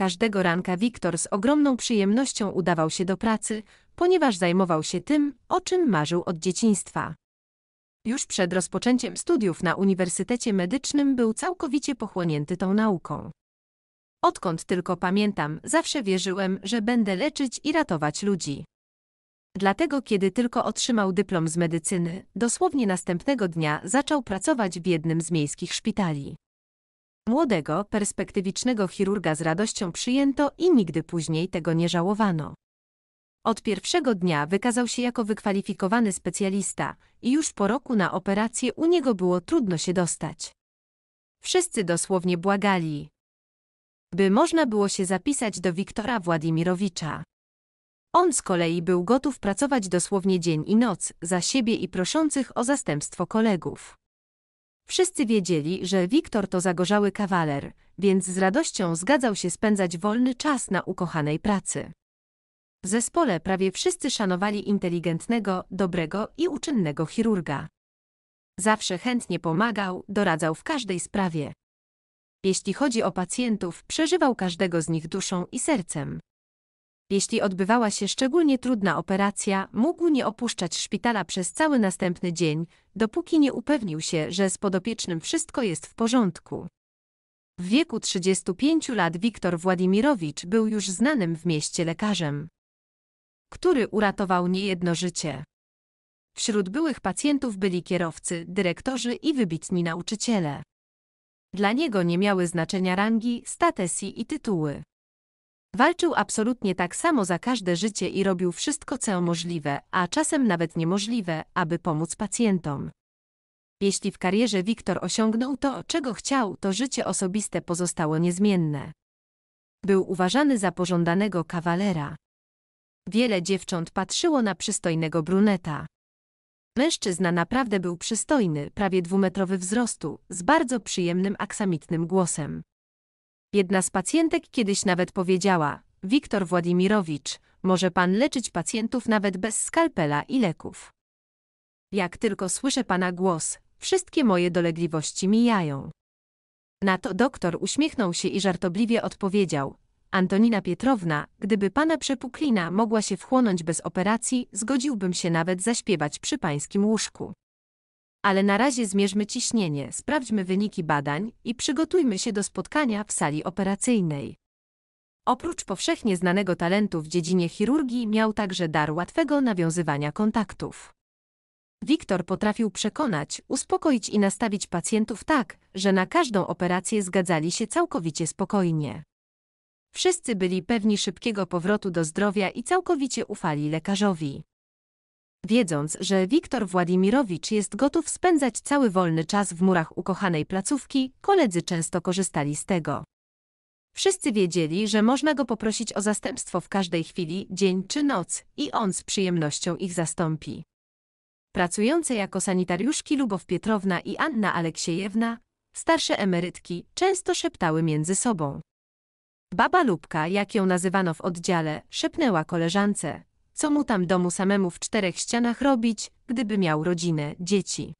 Każdego ranka Wiktor z ogromną przyjemnością udawał się do pracy, ponieważ zajmował się tym, o czym marzył od dzieciństwa. Już przed rozpoczęciem studiów na Uniwersytecie Medycznym był całkowicie pochłonięty tą nauką. Odkąd tylko pamiętam, zawsze wierzyłem, że będę leczyć i ratować ludzi. Dlatego kiedy tylko otrzymał dyplom z medycyny, dosłownie następnego dnia zaczął pracować w jednym z miejskich szpitali. Młodego, perspektywicznego chirurga z radością przyjęto i nigdy później tego nie żałowano. Od pierwszego dnia wykazał się jako wykwalifikowany specjalista i już po roku na operację u niego było trudno się dostać. Wszyscy dosłownie błagali, by można było się zapisać do Wiktora Władimirowicza. On z kolei był gotów pracować dosłownie dzień i noc za siebie i proszących o zastępstwo kolegów. Wszyscy wiedzieli, że Wiktor to zagorzały kawaler, więc z radością zgadzał się spędzać wolny czas na ukochanej pracy. W zespole prawie wszyscy szanowali inteligentnego, dobrego i uczynnego chirurga. Zawsze chętnie pomagał, doradzał w każdej sprawie. Jeśli chodzi o pacjentów, przeżywał każdego z nich duszą i sercem jeśli odbywała się szczególnie trudna operacja, mógł nie opuszczać szpitala przez cały następny dzień, dopóki nie upewnił się, że z podopiecznym wszystko jest w porządku. W wieku 35 lat Wiktor Władimirowicz był już znanym w mieście lekarzem, który uratował niejedno życie. Wśród byłych pacjentów byli kierowcy, dyrektorzy i wybitni nauczyciele. Dla niego nie miały znaczenia rangi, statesji i tytuły. Walczył absolutnie tak samo za każde życie i robił wszystko co możliwe, a czasem nawet niemożliwe, aby pomóc pacjentom. Jeśli w karierze Wiktor osiągnął to, czego chciał, to życie osobiste pozostało niezmienne. Był uważany za pożądanego kawalera. Wiele dziewcząt patrzyło na przystojnego bruneta. Mężczyzna naprawdę był przystojny, prawie dwumetrowy wzrostu, z bardzo przyjemnym aksamitnym głosem. Jedna z pacjentek kiedyś nawet powiedziała: Wiktor Władimirowicz, może pan leczyć pacjentów nawet bez skalpela i leków. Jak tylko słyszę pana głos, wszystkie moje dolegliwości mijają. Na to doktor uśmiechnął się i żartobliwie odpowiedział: Antonina Pietrowna, gdyby pana przepuklina mogła się wchłonąć bez operacji, zgodziłbym się nawet zaśpiewać przy pańskim łóżku. Ale na razie zmierzmy ciśnienie, sprawdźmy wyniki badań i przygotujmy się do spotkania w sali operacyjnej. Oprócz powszechnie znanego talentu w dziedzinie chirurgii miał także dar łatwego nawiązywania kontaktów. Wiktor potrafił przekonać, uspokoić i nastawić pacjentów tak, że na każdą operację zgadzali się całkowicie spokojnie. Wszyscy byli pewni szybkiego powrotu do zdrowia i całkowicie ufali lekarzowi. Wiedząc, że Wiktor Władimirowicz jest gotów spędzać cały wolny czas w murach ukochanej placówki, koledzy często korzystali z tego. Wszyscy wiedzieli, że można go poprosić o zastępstwo w każdej chwili, dzień czy noc, i on z przyjemnością ich zastąpi. Pracujące jako sanitariuszki Lubow Pietrowna i Anna Aleksiejewna, starsze emerytki, często szeptały między sobą. Baba Lubka, jak ją nazywano w oddziale, szepnęła koleżance, co mu tam domu samemu w czterech ścianach robić, gdyby miał rodzinę, dzieci?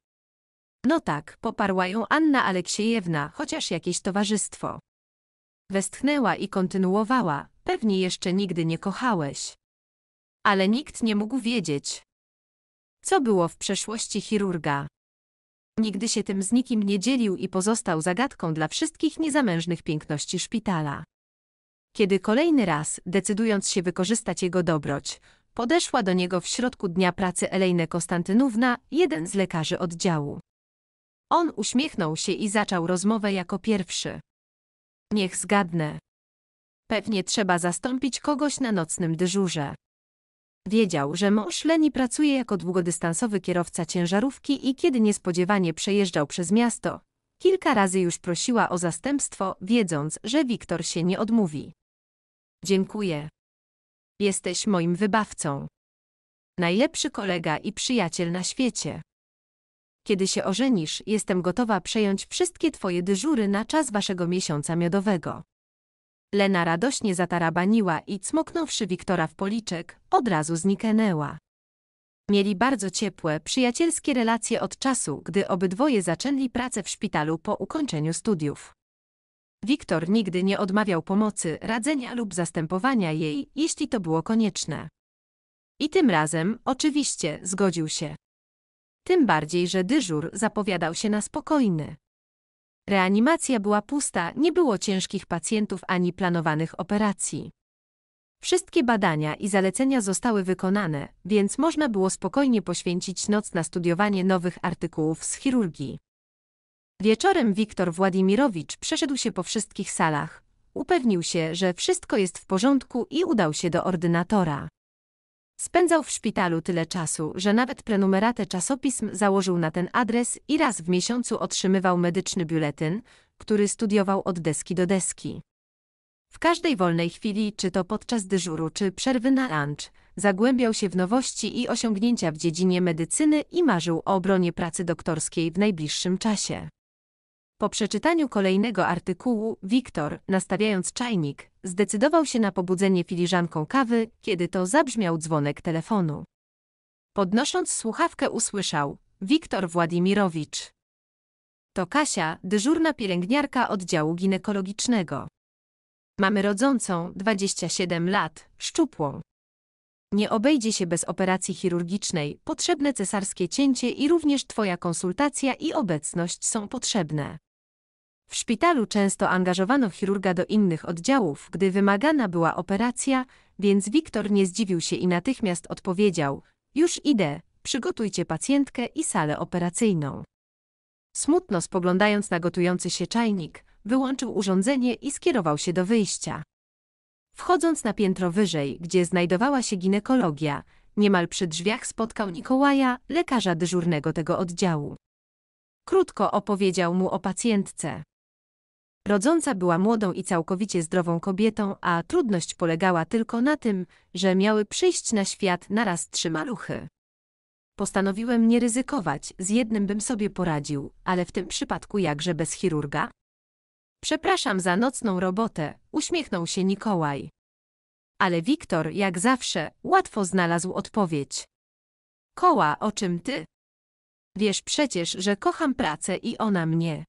No tak, poparła ją Anna Aleksiejewna, chociaż jakieś towarzystwo. Westchnęła i kontynuowała, pewnie jeszcze nigdy nie kochałeś. Ale nikt nie mógł wiedzieć. Co było w przeszłości chirurga? Nigdy się tym z nikim nie dzielił i pozostał zagadką dla wszystkich niezamężnych piękności szpitala. Kiedy kolejny raz, decydując się wykorzystać jego dobroć, Podeszła do niego w środku dnia pracy Elejne Konstantynówna, jeden z lekarzy oddziału. On uśmiechnął się i zaczął rozmowę jako pierwszy. Niech zgadnę. Pewnie trzeba zastąpić kogoś na nocnym dyżurze. Wiedział, że mąż Leni pracuje jako długodystansowy kierowca ciężarówki i kiedy niespodziewanie przejeżdżał przez miasto, kilka razy już prosiła o zastępstwo, wiedząc, że Wiktor się nie odmówi. Dziękuję. Jesteś moim wybawcą. Najlepszy kolega i przyjaciel na świecie. Kiedy się ożenisz, jestem gotowa przejąć wszystkie Twoje dyżury na czas Waszego miesiąca miodowego. Lena radośnie zatarabaniła i cmoknąwszy Wiktora w policzek, od razu zniknęła. Mieli bardzo ciepłe, przyjacielskie relacje od czasu, gdy obydwoje zaczęli pracę w szpitalu po ukończeniu studiów. Wiktor nigdy nie odmawiał pomocy, radzenia lub zastępowania jej, jeśli to było konieczne. I tym razem, oczywiście, zgodził się. Tym bardziej, że dyżur zapowiadał się na spokojny. Reanimacja była pusta, nie było ciężkich pacjentów ani planowanych operacji. Wszystkie badania i zalecenia zostały wykonane, więc można było spokojnie poświęcić noc na studiowanie nowych artykułów z chirurgii. Wieczorem Wiktor Władimirowicz przeszedł się po wszystkich salach. Upewnił się, że wszystko jest w porządku i udał się do ordynatora. Spędzał w szpitalu tyle czasu, że nawet prenumeratę czasopism założył na ten adres i raz w miesiącu otrzymywał medyczny biuletyn, który studiował od deski do deski. W każdej wolnej chwili, czy to podczas dyżuru, czy przerwy na lunch, zagłębiał się w nowości i osiągnięcia w dziedzinie medycyny i marzył o obronie pracy doktorskiej w najbliższym czasie. Po przeczytaniu kolejnego artykułu, Wiktor, nastawiając czajnik, zdecydował się na pobudzenie filiżanką kawy, kiedy to zabrzmiał dzwonek telefonu. Podnosząc słuchawkę usłyszał – Wiktor Władimirowicz. To Kasia, dyżurna pielęgniarka oddziału ginekologicznego. Mamy rodzącą, 27 lat, szczupłą. Nie obejdzie się bez operacji chirurgicznej, potrzebne cesarskie cięcie i również Twoja konsultacja i obecność są potrzebne. W szpitalu często angażowano chirurga do innych oddziałów, gdy wymagana była operacja, więc Wiktor nie zdziwił się i natychmiast odpowiedział: Już idę, przygotujcie pacjentkę i salę operacyjną. Smutno spoglądając na gotujący się czajnik, wyłączył urządzenie i skierował się do wyjścia. Wchodząc na piętro wyżej, gdzie znajdowała się ginekologia, niemal przy drzwiach spotkał Nikołaja, lekarza dyżurnego tego oddziału. Krótko opowiedział mu o pacjentce. Rodząca była młodą i całkowicie zdrową kobietą, a trudność polegała tylko na tym, że miały przyjść na świat naraz trzy maluchy. Postanowiłem nie ryzykować, z jednym bym sobie poradził, ale w tym przypadku jakże bez chirurga? Przepraszam za nocną robotę, uśmiechnął się Nikołaj. Ale Wiktor, jak zawsze, łatwo znalazł odpowiedź. Koła, o czym ty? Wiesz przecież, że kocham pracę i ona mnie.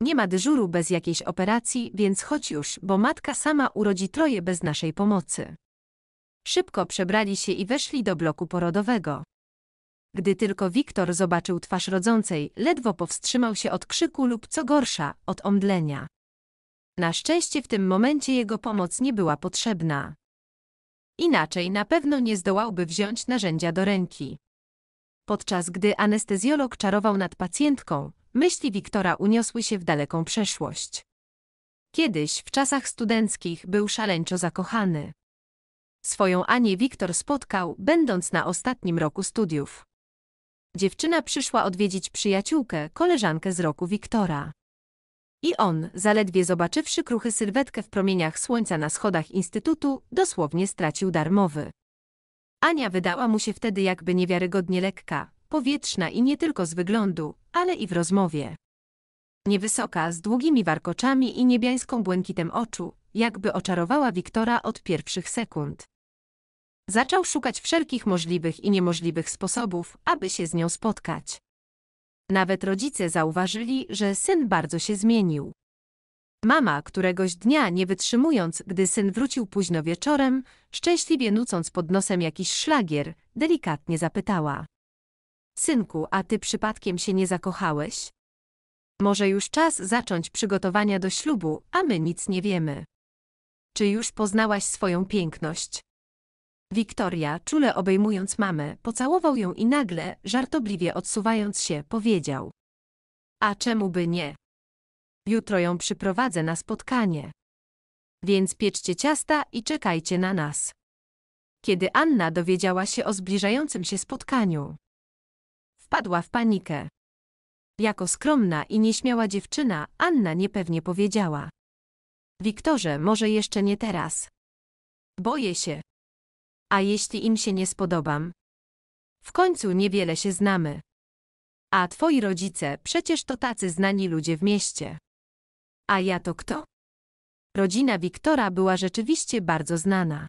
Nie ma dyżuru bez jakiejś operacji, więc chodź już, bo matka sama urodzi troje bez naszej pomocy. Szybko przebrali się i weszli do bloku porodowego. Gdy tylko Wiktor zobaczył twarz rodzącej, ledwo powstrzymał się od krzyku lub co gorsza, od omdlenia. Na szczęście w tym momencie jego pomoc nie była potrzebna. Inaczej na pewno nie zdołałby wziąć narzędzia do ręki. Podczas gdy anestezjolog czarował nad pacjentką, Myśli Wiktora uniosły się w daleką przeszłość. Kiedyś, w czasach studenckich, był szaleńczo zakochany. Swoją Anię Wiktor spotkał, będąc na ostatnim roku studiów. Dziewczyna przyszła odwiedzić przyjaciółkę, koleżankę z roku Wiktora. I on, zaledwie zobaczywszy kruchy sylwetkę w promieniach słońca na schodach instytutu, dosłownie stracił darmowy. Ania wydała mu się wtedy jakby niewiarygodnie lekka, powietrzna i nie tylko z wyglądu, ale i w rozmowie. Niewysoka, z długimi warkoczami i niebiańską błękitem oczu, jakby oczarowała Wiktora od pierwszych sekund. Zaczął szukać wszelkich możliwych i niemożliwych sposobów, aby się z nią spotkać. Nawet rodzice zauważyli, że syn bardzo się zmienił. Mama któregoś dnia, nie wytrzymując, gdy syn wrócił późno wieczorem, szczęśliwie nucąc pod nosem jakiś szlagier, delikatnie zapytała. Synku, a ty przypadkiem się nie zakochałeś? Może już czas zacząć przygotowania do ślubu, a my nic nie wiemy. Czy już poznałaś swoją piękność? Wiktoria, czule obejmując mamę, pocałował ją i nagle, żartobliwie odsuwając się, powiedział. A czemu by nie? Jutro ją przyprowadzę na spotkanie. Więc pieczcie ciasta i czekajcie na nas. Kiedy Anna dowiedziała się o zbliżającym się spotkaniu, wpadła w panikę. Jako skromna i nieśmiała dziewczyna, Anna niepewnie powiedziała. Wiktorze, może jeszcze nie teraz. Boję się. A jeśli im się nie spodobam? W końcu niewiele się znamy. A twoi rodzice przecież to tacy znani ludzie w mieście. A ja to kto? Rodzina Wiktora była rzeczywiście bardzo znana.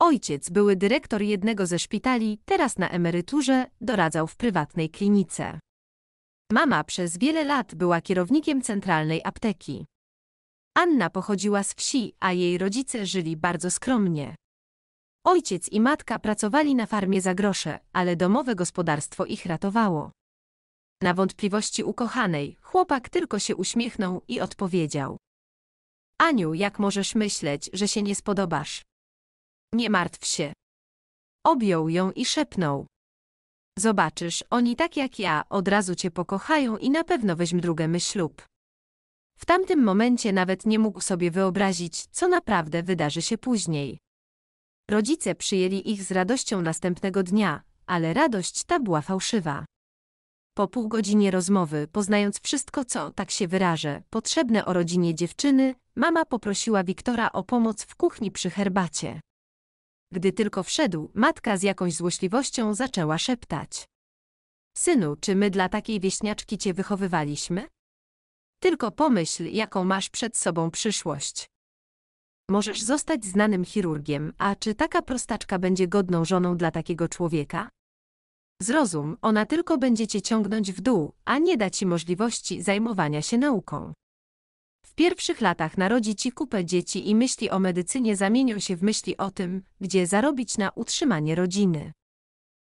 Ojciec, były dyrektor jednego ze szpitali, teraz na emeryturze, doradzał w prywatnej klinice. Mama przez wiele lat była kierownikiem centralnej apteki. Anna pochodziła z wsi, a jej rodzice żyli bardzo skromnie. Ojciec i matka pracowali na farmie za grosze, ale domowe gospodarstwo ich ratowało. Na wątpliwości ukochanej, chłopak tylko się uśmiechnął i odpowiedział. Aniu, jak możesz myśleć, że się nie spodobasz? Nie martw się. Objął ją i szepnął. Zobaczysz, oni tak jak ja od razu cię pokochają i na pewno weźm drugę ślub. W tamtym momencie nawet nie mógł sobie wyobrazić, co naprawdę wydarzy się później. Rodzice przyjęli ich z radością następnego dnia, ale radość ta była fałszywa. Po pół godzinie rozmowy, poznając wszystko, co, tak się wyrażę, potrzebne o rodzinie dziewczyny, mama poprosiła Wiktora o pomoc w kuchni przy herbacie. Gdy tylko wszedł, matka z jakąś złośliwością zaczęła szeptać. Synu, czy my dla takiej wieśniaczki cię wychowywaliśmy? Tylko pomyśl, jaką masz przed sobą przyszłość. Możesz zostać znanym chirurgiem, a czy taka prostaczka będzie godną żoną dla takiego człowieka? Zrozum, ona tylko będzie cię ciągnąć w dół, a nie da ci możliwości zajmowania się nauką pierwszych latach narodzi ci kupę dzieci i myśli o medycynie zamienią się w myśli o tym, gdzie zarobić na utrzymanie rodziny.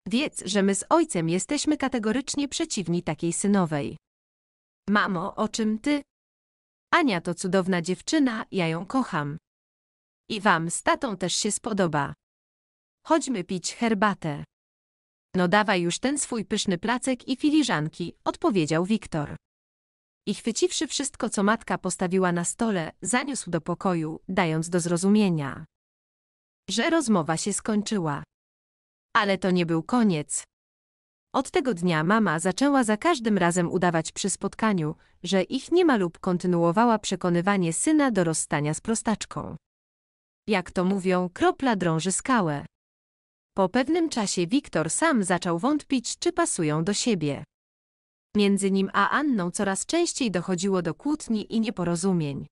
Wiedz, że my z ojcem jesteśmy kategorycznie przeciwni takiej synowej. Mamo, o czym ty? Ania to cudowna dziewczyna, ja ją kocham. I wam z tatą też się spodoba. Chodźmy pić herbatę. No dawaj już ten swój pyszny placek i filiżanki, odpowiedział Wiktor i chwyciwszy wszystko, co matka postawiła na stole, zaniósł do pokoju, dając do zrozumienia, że rozmowa się skończyła. Ale to nie był koniec. Od tego dnia mama zaczęła za każdym razem udawać przy spotkaniu, że ich nie ma lub kontynuowała przekonywanie syna do rozstania z prostaczką. Jak to mówią, kropla drąży skałę. Po pewnym czasie Wiktor sam zaczął wątpić, czy pasują do siebie. Między nim a Anną coraz częściej dochodziło do kłótni i nieporozumień.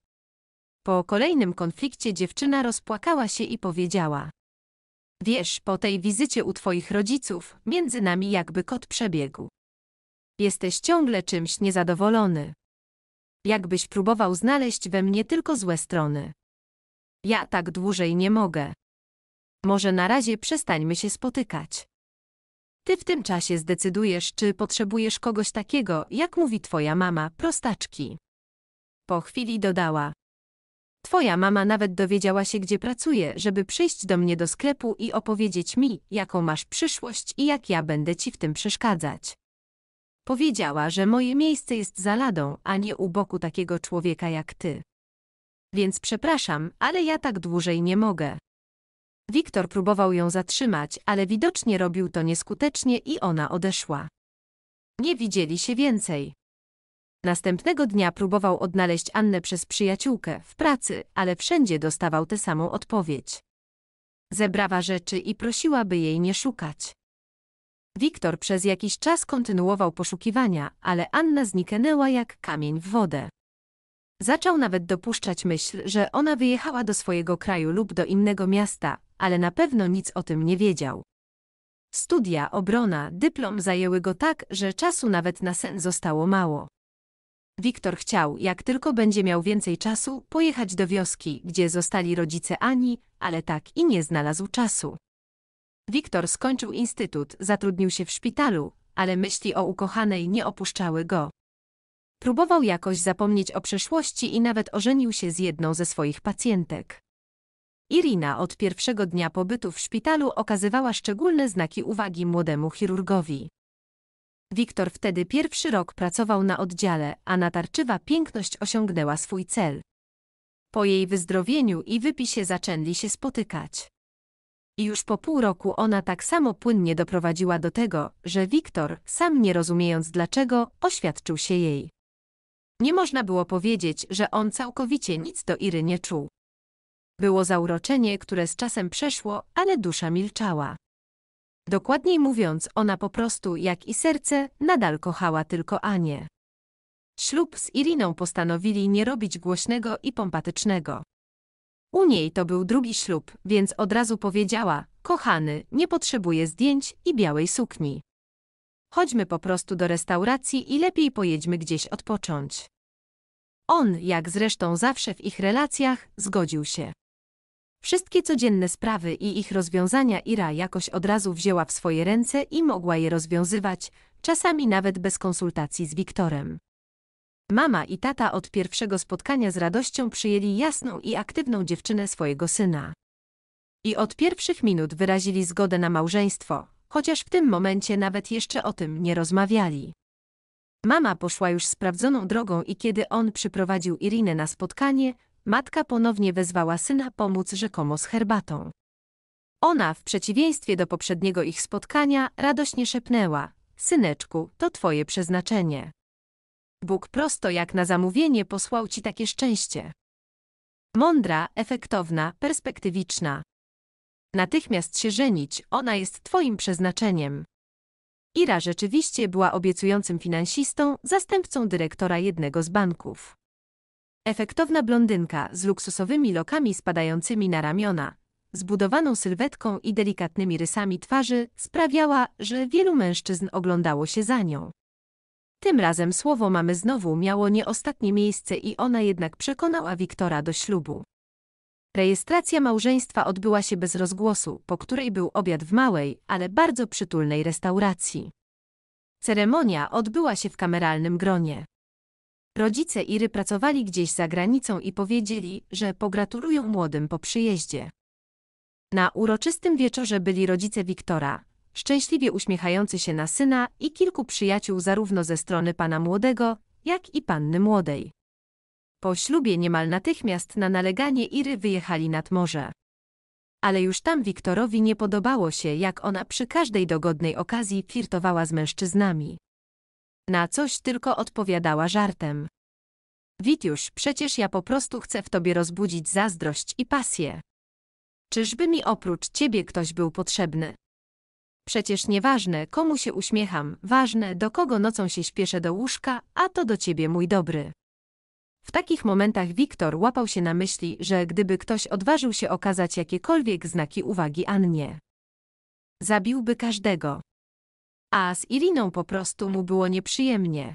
Po kolejnym konflikcie dziewczyna rozpłakała się i powiedziała. Wiesz, po tej wizycie u twoich rodziców, między nami jakby kot przebiegł. Jesteś ciągle czymś niezadowolony. Jakbyś próbował znaleźć we mnie tylko złe strony. Ja tak dłużej nie mogę. Może na razie przestańmy się spotykać. Ty w tym czasie zdecydujesz, czy potrzebujesz kogoś takiego, jak mówi twoja mama, prostaczki. Po chwili dodała. Twoja mama nawet dowiedziała się, gdzie pracuję, żeby przyjść do mnie do sklepu i opowiedzieć mi, jaką masz przyszłość i jak ja będę ci w tym przeszkadzać. Powiedziała, że moje miejsce jest za ladą, a nie u boku takiego człowieka jak ty. Więc przepraszam, ale ja tak dłużej nie mogę. Wiktor próbował ją zatrzymać, ale widocznie robił to nieskutecznie i ona odeszła. Nie widzieli się więcej. Następnego dnia próbował odnaleźć Annę przez przyjaciółkę w pracy, ale wszędzie dostawał tę samą odpowiedź. Zebrała rzeczy i prosiła, by jej nie szukać. Wiktor przez jakiś czas kontynuował poszukiwania, ale Anna zniknęła jak kamień w wodę. Zaczął nawet dopuszczać myśl, że ona wyjechała do swojego kraju lub do innego miasta, ale na pewno nic o tym nie wiedział. Studia, obrona, dyplom zajęły go tak, że czasu nawet na sen zostało mało. Wiktor chciał, jak tylko będzie miał więcej czasu, pojechać do wioski, gdzie zostali rodzice Ani, ale tak i nie znalazł czasu. Wiktor skończył instytut, zatrudnił się w szpitalu, ale myśli o ukochanej nie opuszczały go. Próbował jakoś zapomnieć o przeszłości i nawet ożenił się z jedną ze swoich pacjentek. Irina od pierwszego dnia pobytu w szpitalu okazywała szczególne znaki uwagi młodemu chirurgowi. Wiktor wtedy pierwszy rok pracował na oddziale, a natarczywa piękność osiągnęła swój cel. Po jej wyzdrowieniu i wypisie zaczęli się spotykać. I już po pół roku ona tak samo płynnie doprowadziła do tego, że Wiktor, sam nie rozumiejąc dlaczego, oświadczył się jej. Nie można było powiedzieć, że on całkowicie nic do Iry nie czuł. Było zauroczenie, które z czasem przeszło, ale dusza milczała. Dokładniej mówiąc, ona po prostu, jak i serce, nadal kochała tylko Anię. Ślub z Iriną postanowili nie robić głośnego i pompatycznego. U niej to był drugi ślub, więc od razu powiedziała, kochany, nie potrzebuję zdjęć i białej sukni. Chodźmy po prostu do restauracji i lepiej pojedźmy gdzieś odpocząć. On, jak zresztą zawsze w ich relacjach, zgodził się. Wszystkie codzienne sprawy i ich rozwiązania Ira jakoś od razu wzięła w swoje ręce i mogła je rozwiązywać, czasami nawet bez konsultacji z Wiktorem. Mama i tata od pierwszego spotkania z radością przyjęli jasną i aktywną dziewczynę swojego syna. I od pierwszych minut wyrazili zgodę na małżeństwo, chociaż w tym momencie nawet jeszcze o tym nie rozmawiali. Mama poszła już sprawdzoną drogą i kiedy on przyprowadził Irinę na spotkanie, matka ponownie wezwała syna pomóc rzekomo z herbatą. Ona, w przeciwieństwie do poprzedniego ich spotkania, radośnie szepnęła: Syneczku, to twoje przeznaczenie. Bóg prosto jak na zamówienie posłał ci takie szczęście. Mądra, efektowna, perspektywiczna. Natychmiast się żenić, ona jest twoim przeznaczeniem. Ira rzeczywiście była obiecującym finansistą, zastępcą dyrektora jednego z banków. Efektowna blondynka z luksusowymi lokami spadającymi na ramiona, zbudowaną sylwetką i delikatnymi rysami twarzy sprawiała, że wielu mężczyzn oglądało się za nią. Tym razem słowo mamy znowu miało nie ostatnie miejsce i ona jednak przekonała Wiktora do ślubu. Rejestracja małżeństwa odbyła się bez rozgłosu, po której był obiad w małej, ale bardzo przytulnej restauracji. Ceremonia odbyła się w kameralnym gronie. Rodzice Iry pracowali gdzieś za granicą i powiedzieli, że pogratulują młodym po przyjeździe. Na uroczystym wieczorze byli rodzice Wiktora, szczęśliwie uśmiechający się na syna i kilku przyjaciół zarówno ze strony pana młodego, jak i panny młodej. Po ślubie niemal natychmiast na naleganie Iry wyjechali nad morze. Ale już tam Wiktorowi nie podobało się, jak ona przy każdej dogodnej okazji flirtowała z mężczyznami. Na coś tylko odpowiadała żartem. Witiusz, przecież ja po prostu chcę w tobie rozbudzić zazdrość i pasję. Czyżby mi oprócz ciebie ktoś był potrzebny? Przecież nieważne, komu się uśmiecham, ważne, do kogo nocą się śpieszę do łóżka, a to do ciebie, mój dobry. W takich momentach Wiktor łapał się na myśli, że gdyby ktoś odważył się okazać jakiekolwiek znaki uwagi Annie, zabiłby każdego. A z Iriną po prostu mu było nieprzyjemnie.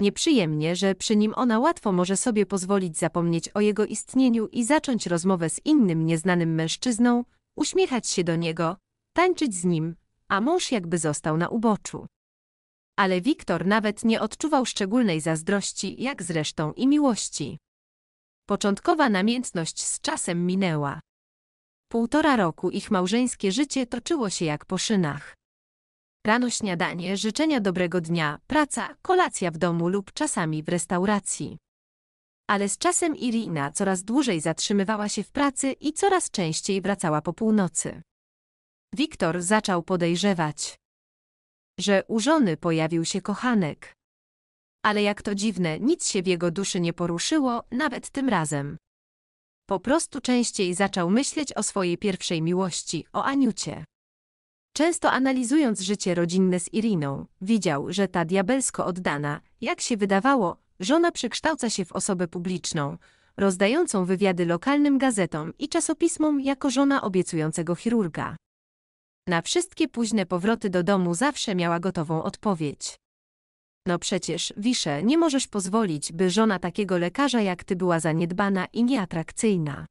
Nieprzyjemnie, że przy nim ona łatwo może sobie pozwolić zapomnieć o jego istnieniu i zacząć rozmowę z innym nieznanym mężczyzną, uśmiechać się do niego, tańczyć z nim, a mąż jakby został na uboczu. Ale Wiktor nawet nie odczuwał szczególnej zazdrości, jak zresztą i miłości. Początkowa namiętność z czasem minęła. Półtora roku ich małżeńskie życie toczyło się jak po szynach. Rano śniadanie, życzenia dobrego dnia, praca, kolacja w domu lub czasami w restauracji. Ale z czasem Irina coraz dłużej zatrzymywała się w pracy i coraz częściej wracała po północy. Wiktor zaczął podejrzewać że u żony pojawił się kochanek. Ale jak to dziwne, nic się w jego duszy nie poruszyło, nawet tym razem. Po prostu częściej zaczął myśleć o swojej pierwszej miłości, o Aniucie. Często analizując życie rodzinne z Iriną, widział, że ta diabelsko oddana, jak się wydawało, żona przekształca się w osobę publiczną, rozdającą wywiady lokalnym gazetom i czasopismom jako żona obiecującego chirurga. Na wszystkie późne powroty do domu zawsze miała gotową odpowiedź. No przecież, Wisze, nie możesz pozwolić, by żona takiego lekarza jak ty była zaniedbana i nieatrakcyjna.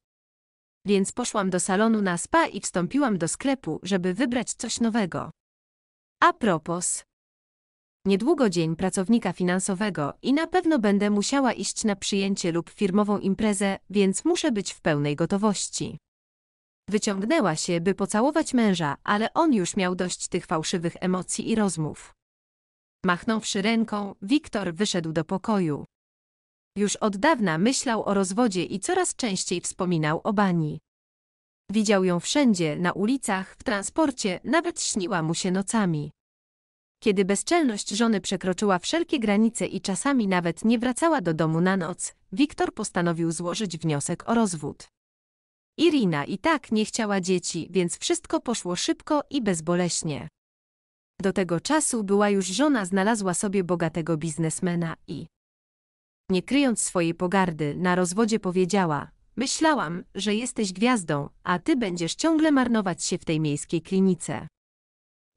Więc poszłam do salonu na spa i wstąpiłam do sklepu, żeby wybrać coś nowego. A propos. Niedługo dzień pracownika finansowego i na pewno będę musiała iść na przyjęcie lub firmową imprezę, więc muszę być w pełnej gotowości. Wyciągnęła się, by pocałować męża, ale on już miał dość tych fałszywych emocji i rozmów. Machnąwszy ręką, Wiktor wyszedł do pokoju. Już od dawna myślał o rozwodzie i coraz częściej wspominał o bani. Widział ją wszędzie, na ulicach, w transporcie, nawet śniła mu się nocami. Kiedy bezczelność żony przekroczyła wszelkie granice i czasami nawet nie wracała do domu na noc, Wiktor postanowił złożyć wniosek o rozwód. Irina i tak nie chciała dzieci, więc wszystko poszło szybko i bezboleśnie. Do tego czasu była już żona znalazła sobie bogatego biznesmena i nie kryjąc swojej pogardy, na rozwodzie powiedziała: Myślałam, że jesteś gwiazdą, a ty będziesz ciągle marnować się w tej miejskiej klinice.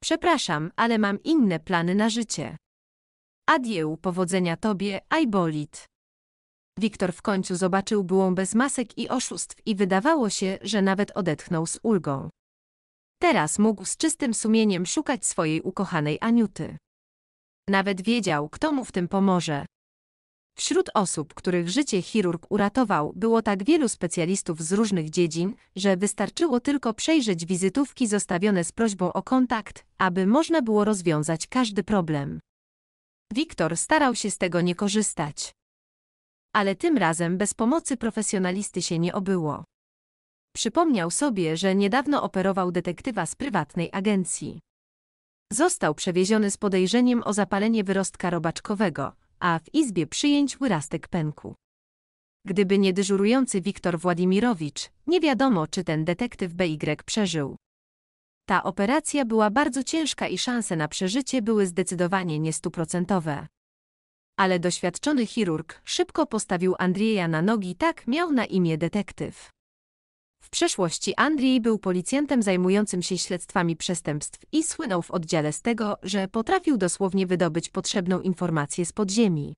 Przepraszam, ale mam inne plany na życie. Adieu, powodzenia tobie, Aibolit. Wiktor w końcu zobaczył byłą bez masek i oszustw i wydawało się, że nawet odetchnął z ulgą. Teraz mógł z czystym sumieniem szukać swojej ukochanej Aniuty. Nawet wiedział, kto mu w tym pomoże. Wśród osób, których życie chirurg uratował, było tak wielu specjalistów z różnych dziedzin, że wystarczyło tylko przejrzeć wizytówki zostawione z prośbą o kontakt, aby można było rozwiązać każdy problem. Wiktor starał się z tego nie korzystać ale tym razem bez pomocy profesjonalisty się nie obyło. Przypomniał sobie, że niedawno operował detektywa z prywatnej agencji. Został przewieziony z podejrzeniem o zapalenie wyrostka robaczkowego, a w izbie przyjęć wyrastek pęku. Gdyby nie dyżurujący Wiktor Władimirowicz, nie wiadomo, czy ten detektyw BY przeżył. Ta operacja była bardzo ciężka i szanse na przeżycie były zdecydowanie nie stuprocentowe ale doświadczony chirurg szybko postawił Andrieja na nogi, tak miał na imię detektyw. W przeszłości Andrzej był policjantem zajmującym się śledztwami przestępstw i słynął w oddziale z tego, że potrafił dosłownie wydobyć potrzebną informację z podziemi.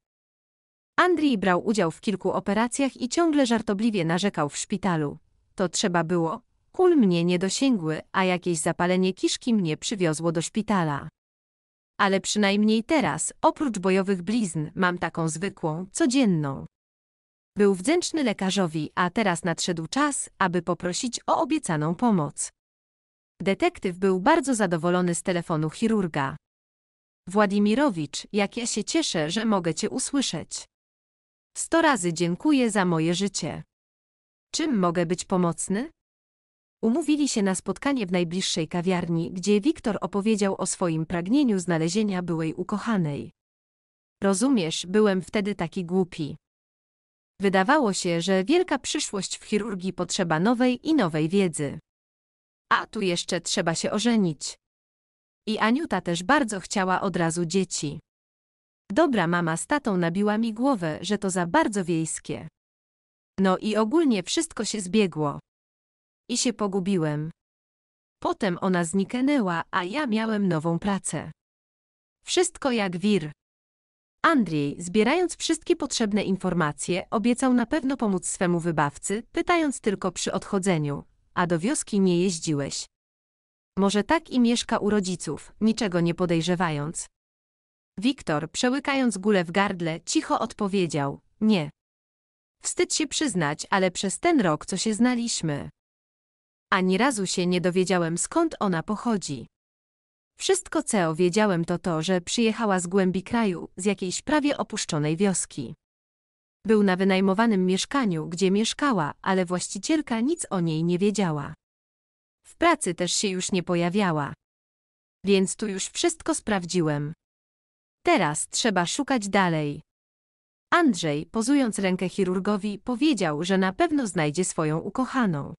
Andrzej brał udział w kilku operacjach i ciągle żartobliwie narzekał w szpitalu. To trzeba było. Kul mnie nie dosięgły, a jakieś zapalenie kiszki mnie przywiozło do szpitala ale przynajmniej teraz, oprócz bojowych blizn, mam taką zwykłą, codzienną. Był wdzięczny lekarzowi, a teraz nadszedł czas, aby poprosić o obiecaną pomoc. Detektyw był bardzo zadowolony z telefonu chirurga. Władimirowicz, jak ja się cieszę, że mogę cię usłyszeć. Sto razy dziękuję za moje życie. Czym mogę być pomocny? Umówili się na spotkanie w najbliższej kawiarni, gdzie Wiktor opowiedział o swoim pragnieniu znalezienia byłej ukochanej. Rozumiesz, byłem wtedy taki głupi. Wydawało się, że wielka przyszłość w chirurgii potrzeba nowej i nowej wiedzy. A tu jeszcze trzeba się ożenić. I Aniuta też bardzo chciała od razu dzieci. Dobra mama z tatą nabiła mi głowę, że to za bardzo wiejskie. No i ogólnie wszystko się zbiegło. I się pogubiłem. Potem ona zniknęła, a ja miałem nową pracę. Wszystko jak wir. Andrzej, zbierając wszystkie potrzebne informacje, obiecał na pewno pomóc swemu wybawcy, pytając tylko przy odchodzeniu, a do wioski nie jeździłeś. Może tak i mieszka u rodziców, niczego nie podejrzewając. Wiktor, przełykając gulę w gardle, cicho odpowiedział: Nie. Wstyd się przyznać, ale przez ten rok, co się znaliśmy, ani razu się nie dowiedziałem skąd ona pochodzi. Wszystko co wiedziałem to to, że przyjechała z głębi kraju, z jakiejś prawie opuszczonej wioski. Był na wynajmowanym mieszkaniu, gdzie mieszkała, ale właścicielka nic o niej nie wiedziała. W pracy też się już nie pojawiała. Więc tu już wszystko sprawdziłem. Teraz trzeba szukać dalej. Andrzej, pozując rękę chirurgowi, powiedział, że na pewno znajdzie swoją ukochaną.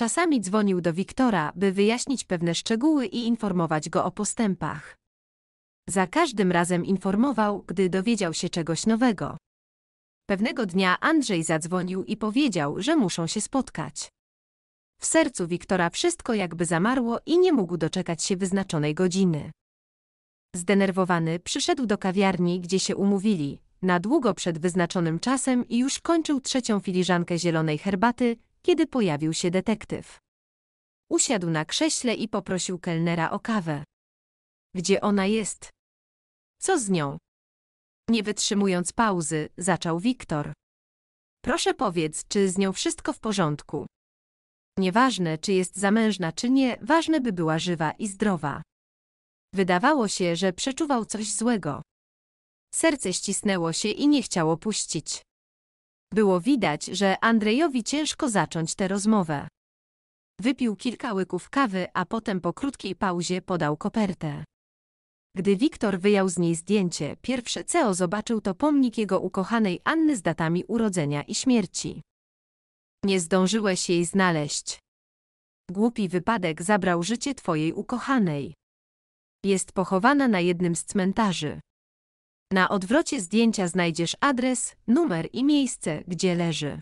Czasami dzwonił do Wiktora, by wyjaśnić pewne szczegóły i informować go o postępach. Za każdym razem informował, gdy dowiedział się czegoś nowego. Pewnego dnia Andrzej zadzwonił i powiedział, że muszą się spotkać. W sercu Wiktora wszystko jakby zamarło i nie mógł doczekać się wyznaczonej godziny. Zdenerwowany przyszedł do kawiarni, gdzie się umówili, na długo przed wyznaczonym czasem i już kończył trzecią filiżankę zielonej herbaty, kiedy pojawił się detektyw. Usiadł na krześle i poprosił kelnera o kawę. Gdzie ona jest? Co z nią? Nie wytrzymując pauzy, zaczął Wiktor. Proszę powiedz, czy z nią wszystko w porządku? Nieważne, czy jest zamężna, czy nie, ważne by była żywa i zdrowa. Wydawało się, że przeczuwał coś złego. Serce ścisnęło się i nie chciało puścić. Było widać, że Andrejowi ciężko zacząć tę rozmowę. Wypił kilka łyków kawy, a potem po krótkiej pauzie podał kopertę. Gdy Wiktor wyjął z niej zdjęcie, pierwsze CEO zobaczył to pomnik jego ukochanej Anny z datami urodzenia i śmierci. Nie zdążyłeś jej znaleźć. Głupi wypadek zabrał życie twojej ukochanej. Jest pochowana na jednym z cmentarzy. Na odwrocie zdjęcia znajdziesz adres, numer i miejsce, gdzie leży.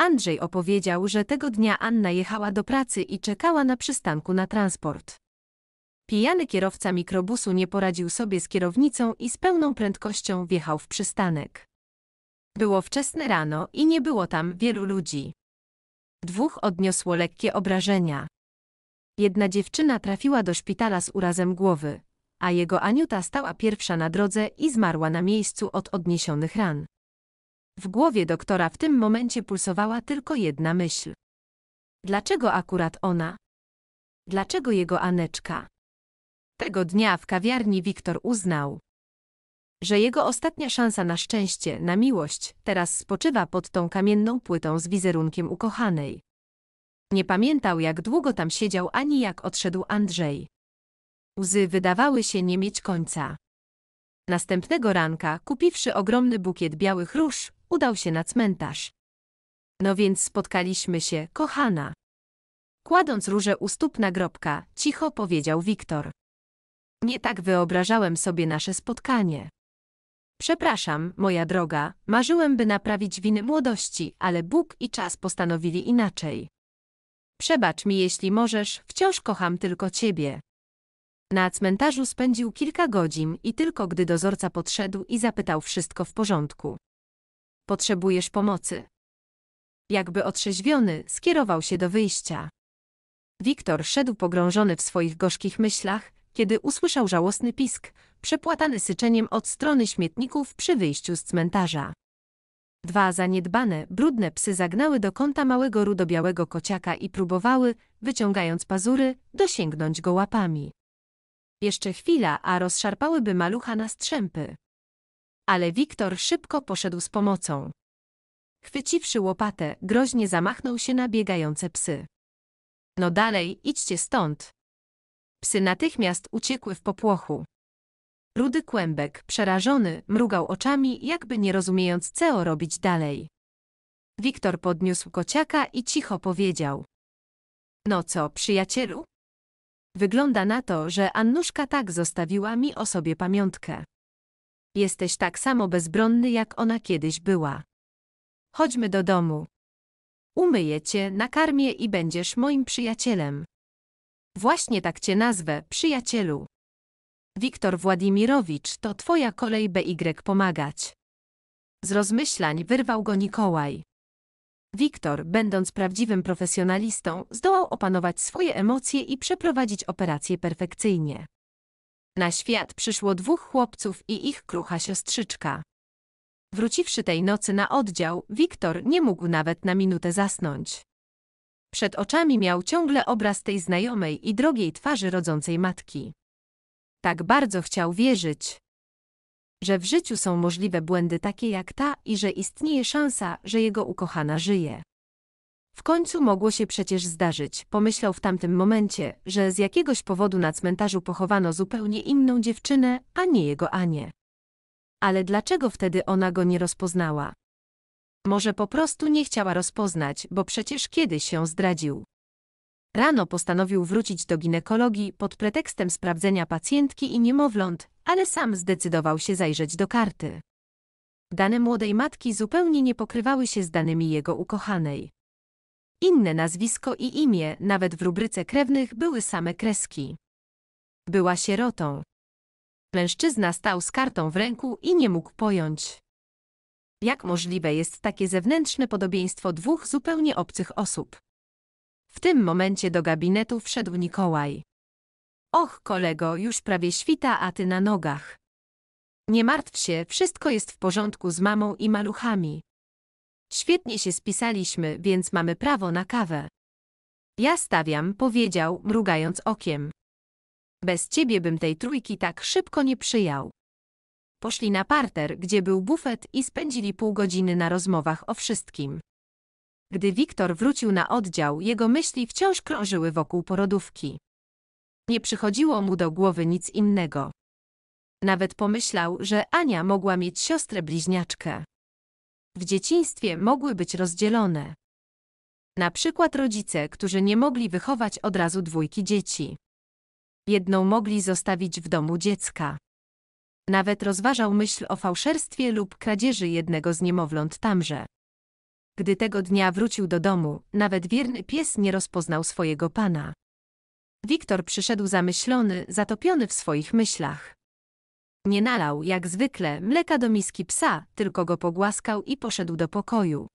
Andrzej opowiedział, że tego dnia Anna jechała do pracy i czekała na przystanku na transport. Pijany kierowca mikrobusu nie poradził sobie z kierownicą i z pełną prędkością wjechał w przystanek. Było wczesne rano i nie było tam wielu ludzi. Dwóch odniosło lekkie obrażenia. Jedna dziewczyna trafiła do szpitala z urazem głowy, a jego Aniuta stała pierwsza na drodze i zmarła na miejscu od odniesionych ran. W głowie doktora w tym momencie pulsowała tylko jedna myśl. Dlaczego akurat ona? Dlaczego jego Aneczka? Tego dnia w kawiarni Wiktor uznał, że jego ostatnia szansa na szczęście, na miłość, teraz spoczywa pod tą kamienną płytą z wizerunkiem ukochanej. Nie pamiętał, jak długo tam siedział ani jak odszedł Andrzej. Łzy wydawały się nie mieć końca. Następnego ranka, kupiwszy ogromny bukiet białych róż, udał się na cmentarz. No więc spotkaliśmy się, kochana. Kładąc róże u stóp nagrobka, cicho powiedział Wiktor. Nie tak wyobrażałem sobie nasze spotkanie. Przepraszam, moja droga, marzyłem, by naprawić winy młodości, ale Bóg i czas postanowili inaczej. Przebacz mi, jeśli możesz, wciąż kocham tylko ciebie. Na cmentarzu spędził kilka godzin i tylko gdy dozorca podszedł i zapytał wszystko w porządku. Potrzebujesz pomocy. Jakby otrzeźwiony, skierował się do wyjścia. Wiktor szedł pogrążony w swoich gorzkich myślach, kiedy usłyszał żałosny pisk, przepłatany syczeniem od strony śmietników przy wyjściu z cmentarza. Dwa zaniedbane, brudne psy zagnały do kąta małego rudobiałego kociaka i próbowały, wyciągając pazury, dosięgnąć go łapami. Jeszcze chwila, a rozszarpałyby malucha na strzępy. Ale Wiktor szybko poszedł z pomocą. Chwyciwszy łopatę, groźnie zamachnął się na biegające psy. No dalej, idźcie stąd. Psy natychmiast uciekły w popłochu. Rudy kłębek, przerażony, mrugał oczami, jakby nie rozumiejąc, co robić dalej. Wiktor podniósł kociaka i cicho powiedział. No co, przyjacielu? Wygląda na to, że Annuszka tak zostawiła mi o sobie pamiątkę. Jesteś tak samo bezbronny, jak ona kiedyś była. Chodźmy do domu. Umyję cię, nakarmię i będziesz moim przyjacielem. Właśnie tak cię nazwę, przyjacielu. Wiktor Władimirowicz, to twoja kolej BY pomagać. Z rozmyślań wyrwał go Nikołaj. Wiktor, będąc prawdziwym profesjonalistą, zdołał opanować swoje emocje i przeprowadzić operację perfekcyjnie. Na świat przyszło dwóch chłopców i ich krucha siostrzyczka. Wróciwszy tej nocy na oddział, Wiktor nie mógł nawet na minutę zasnąć. Przed oczami miał ciągle obraz tej znajomej i drogiej twarzy rodzącej matki. Tak bardzo chciał wierzyć, że w życiu są możliwe błędy takie jak ta i że istnieje szansa, że jego ukochana żyje. W końcu mogło się przecież zdarzyć, pomyślał w tamtym momencie, że z jakiegoś powodu na cmentarzu pochowano zupełnie inną dziewczynę, a nie jego Anię. Ale dlaczego wtedy ona go nie rozpoznała? Może po prostu nie chciała rozpoznać, bo przecież kiedyś się zdradził. Rano postanowił wrócić do ginekologii pod pretekstem sprawdzenia pacjentki i niemowląt, ale sam zdecydował się zajrzeć do karty. Dane młodej matki zupełnie nie pokrywały się z danymi jego ukochanej. Inne nazwisko i imię, nawet w rubryce krewnych, były same kreski. Była sierotą. Mężczyzna stał z kartą w ręku i nie mógł pojąć. Jak możliwe jest takie zewnętrzne podobieństwo dwóch zupełnie obcych osób? W tym momencie do gabinetu wszedł Nikołaj. Och, kolego, już prawie świta, a ty na nogach. Nie martw się, wszystko jest w porządku z mamą i maluchami. Świetnie się spisaliśmy, więc mamy prawo na kawę. Ja stawiam, powiedział, mrugając okiem. Bez ciebie bym tej trójki tak szybko nie przyjął. Poszli na parter, gdzie był bufet i spędzili pół godziny na rozmowach o wszystkim. Gdy Wiktor wrócił na oddział, jego myśli wciąż krążyły wokół porodówki. Nie przychodziło mu do głowy nic innego. Nawet pomyślał, że Ania mogła mieć siostrę bliźniaczkę. W dzieciństwie mogły być rozdzielone. Na przykład rodzice, którzy nie mogli wychować od razu dwójki dzieci. Jedną mogli zostawić w domu dziecka. Nawet rozważał myśl o fałszerstwie lub kradzieży jednego z niemowląt tamże. Gdy tego dnia wrócił do domu, nawet wierny pies nie rozpoznał swojego pana. Wiktor przyszedł zamyślony, zatopiony w swoich myślach. Nie nalał, jak zwykle, mleka do miski psa, tylko go pogłaskał i poszedł do pokoju.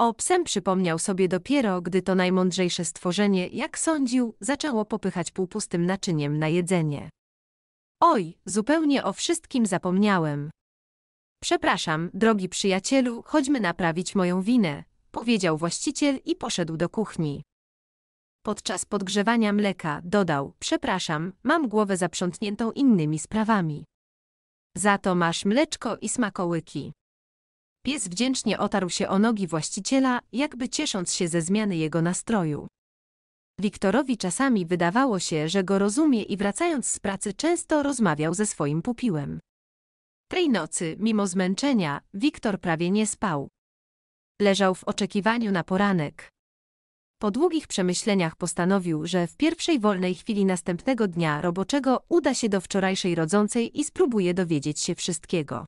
O psem przypomniał sobie dopiero, gdy to najmądrzejsze stworzenie, jak sądził, zaczęło popychać półpustym naczyniem na jedzenie. Oj, zupełnie o wszystkim zapomniałem. Przepraszam, drogi przyjacielu, chodźmy naprawić moją winę, powiedział właściciel i poszedł do kuchni podczas podgrzewania mleka, dodał, przepraszam, mam głowę zaprzątniętą innymi sprawami. Za to masz mleczko i smakołyki. Pies wdzięcznie otarł się o nogi właściciela, jakby ciesząc się ze zmiany jego nastroju. Wiktorowi czasami wydawało się, że go rozumie i wracając z pracy często rozmawiał ze swoim pupiłem. Tej nocy, mimo zmęczenia, Wiktor prawie nie spał. Leżał w oczekiwaniu na poranek, po długich przemyśleniach postanowił, że w pierwszej wolnej chwili następnego dnia roboczego uda się do wczorajszej rodzącej i spróbuje dowiedzieć się wszystkiego.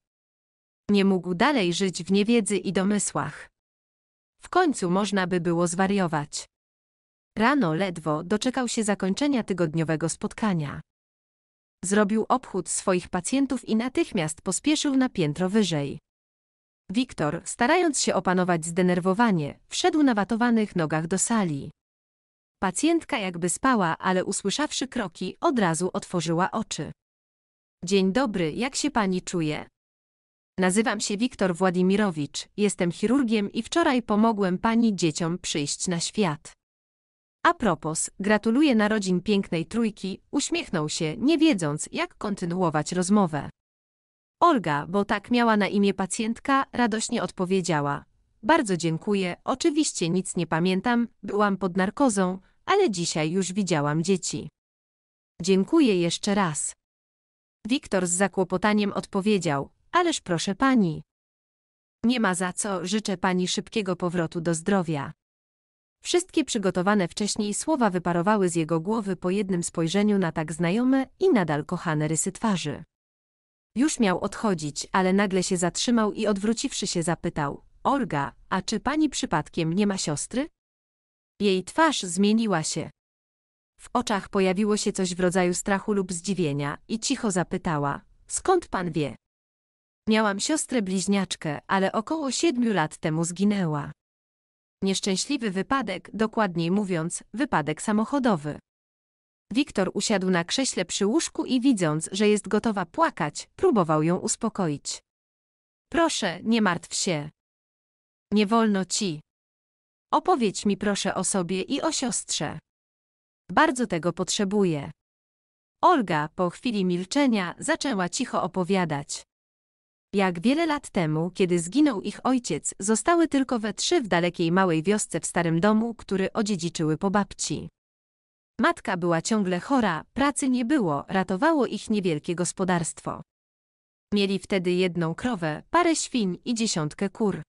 Nie mógł dalej żyć w niewiedzy i domysłach. W końcu można by było zwariować. Rano ledwo doczekał się zakończenia tygodniowego spotkania. Zrobił obchód swoich pacjentów i natychmiast pospieszył na piętro wyżej. Wiktor, starając się opanować zdenerwowanie, wszedł na watowanych nogach do sali. Pacjentka jakby spała, ale usłyszawszy kroki, od razu otworzyła oczy. Dzień dobry, jak się pani czuje? Nazywam się Wiktor Władimirowicz, jestem chirurgiem i wczoraj pomogłem pani dzieciom przyjść na świat. A propos, gratuluję narodzin pięknej trójki, uśmiechnął się, nie wiedząc, jak kontynuować rozmowę. Olga, bo tak miała na imię pacjentka, radośnie odpowiedziała. Bardzo dziękuję, oczywiście nic nie pamiętam, byłam pod narkozą, ale dzisiaj już widziałam dzieci. Dziękuję jeszcze raz. Wiktor z zakłopotaniem odpowiedział, ależ proszę pani. Nie ma za co, życzę pani szybkiego powrotu do zdrowia. Wszystkie przygotowane wcześniej słowa wyparowały z jego głowy po jednym spojrzeniu na tak znajome i nadal kochane rysy twarzy. Już miał odchodzić, ale nagle się zatrzymał i odwróciwszy się zapytał: Olga, a czy pani przypadkiem nie ma siostry? Jej twarz zmieniła się. W oczach pojawiło się coś w rodzaju strachu lub zdziwienia i cicho zapytała: Skąd pan wie? Miałam siostrę bliźniaczkę, ale około siedmiu lat temu zginęła. Nieszczęśliwy wypadek, dokładniej mówiąc, wypadek samochodowy. Wiktor usiadł na krześle przy łóżku i widząc, że jest gotowa płakać, próbował ją uspokoić. Proszę, nie martw się. Nie wolno ci. Opowiedz mi proszę o sobie i o siostrze. Bardzo tego potrzebuję. Olga po chwili milczenia zaczęła cicho opowiadać. Jak wiele lat temu, kiedy zginął ich ojciec, zostały tylko we trzy w dalekiej małej wiosce w starym domu, który odziedziczyły po babci. Matka była ciągle chora, pracy nie było, ratowało ich niewielkie gospodarstwo. Mieli wtedy jedną krowę, parę świń i dziesiątkę kur.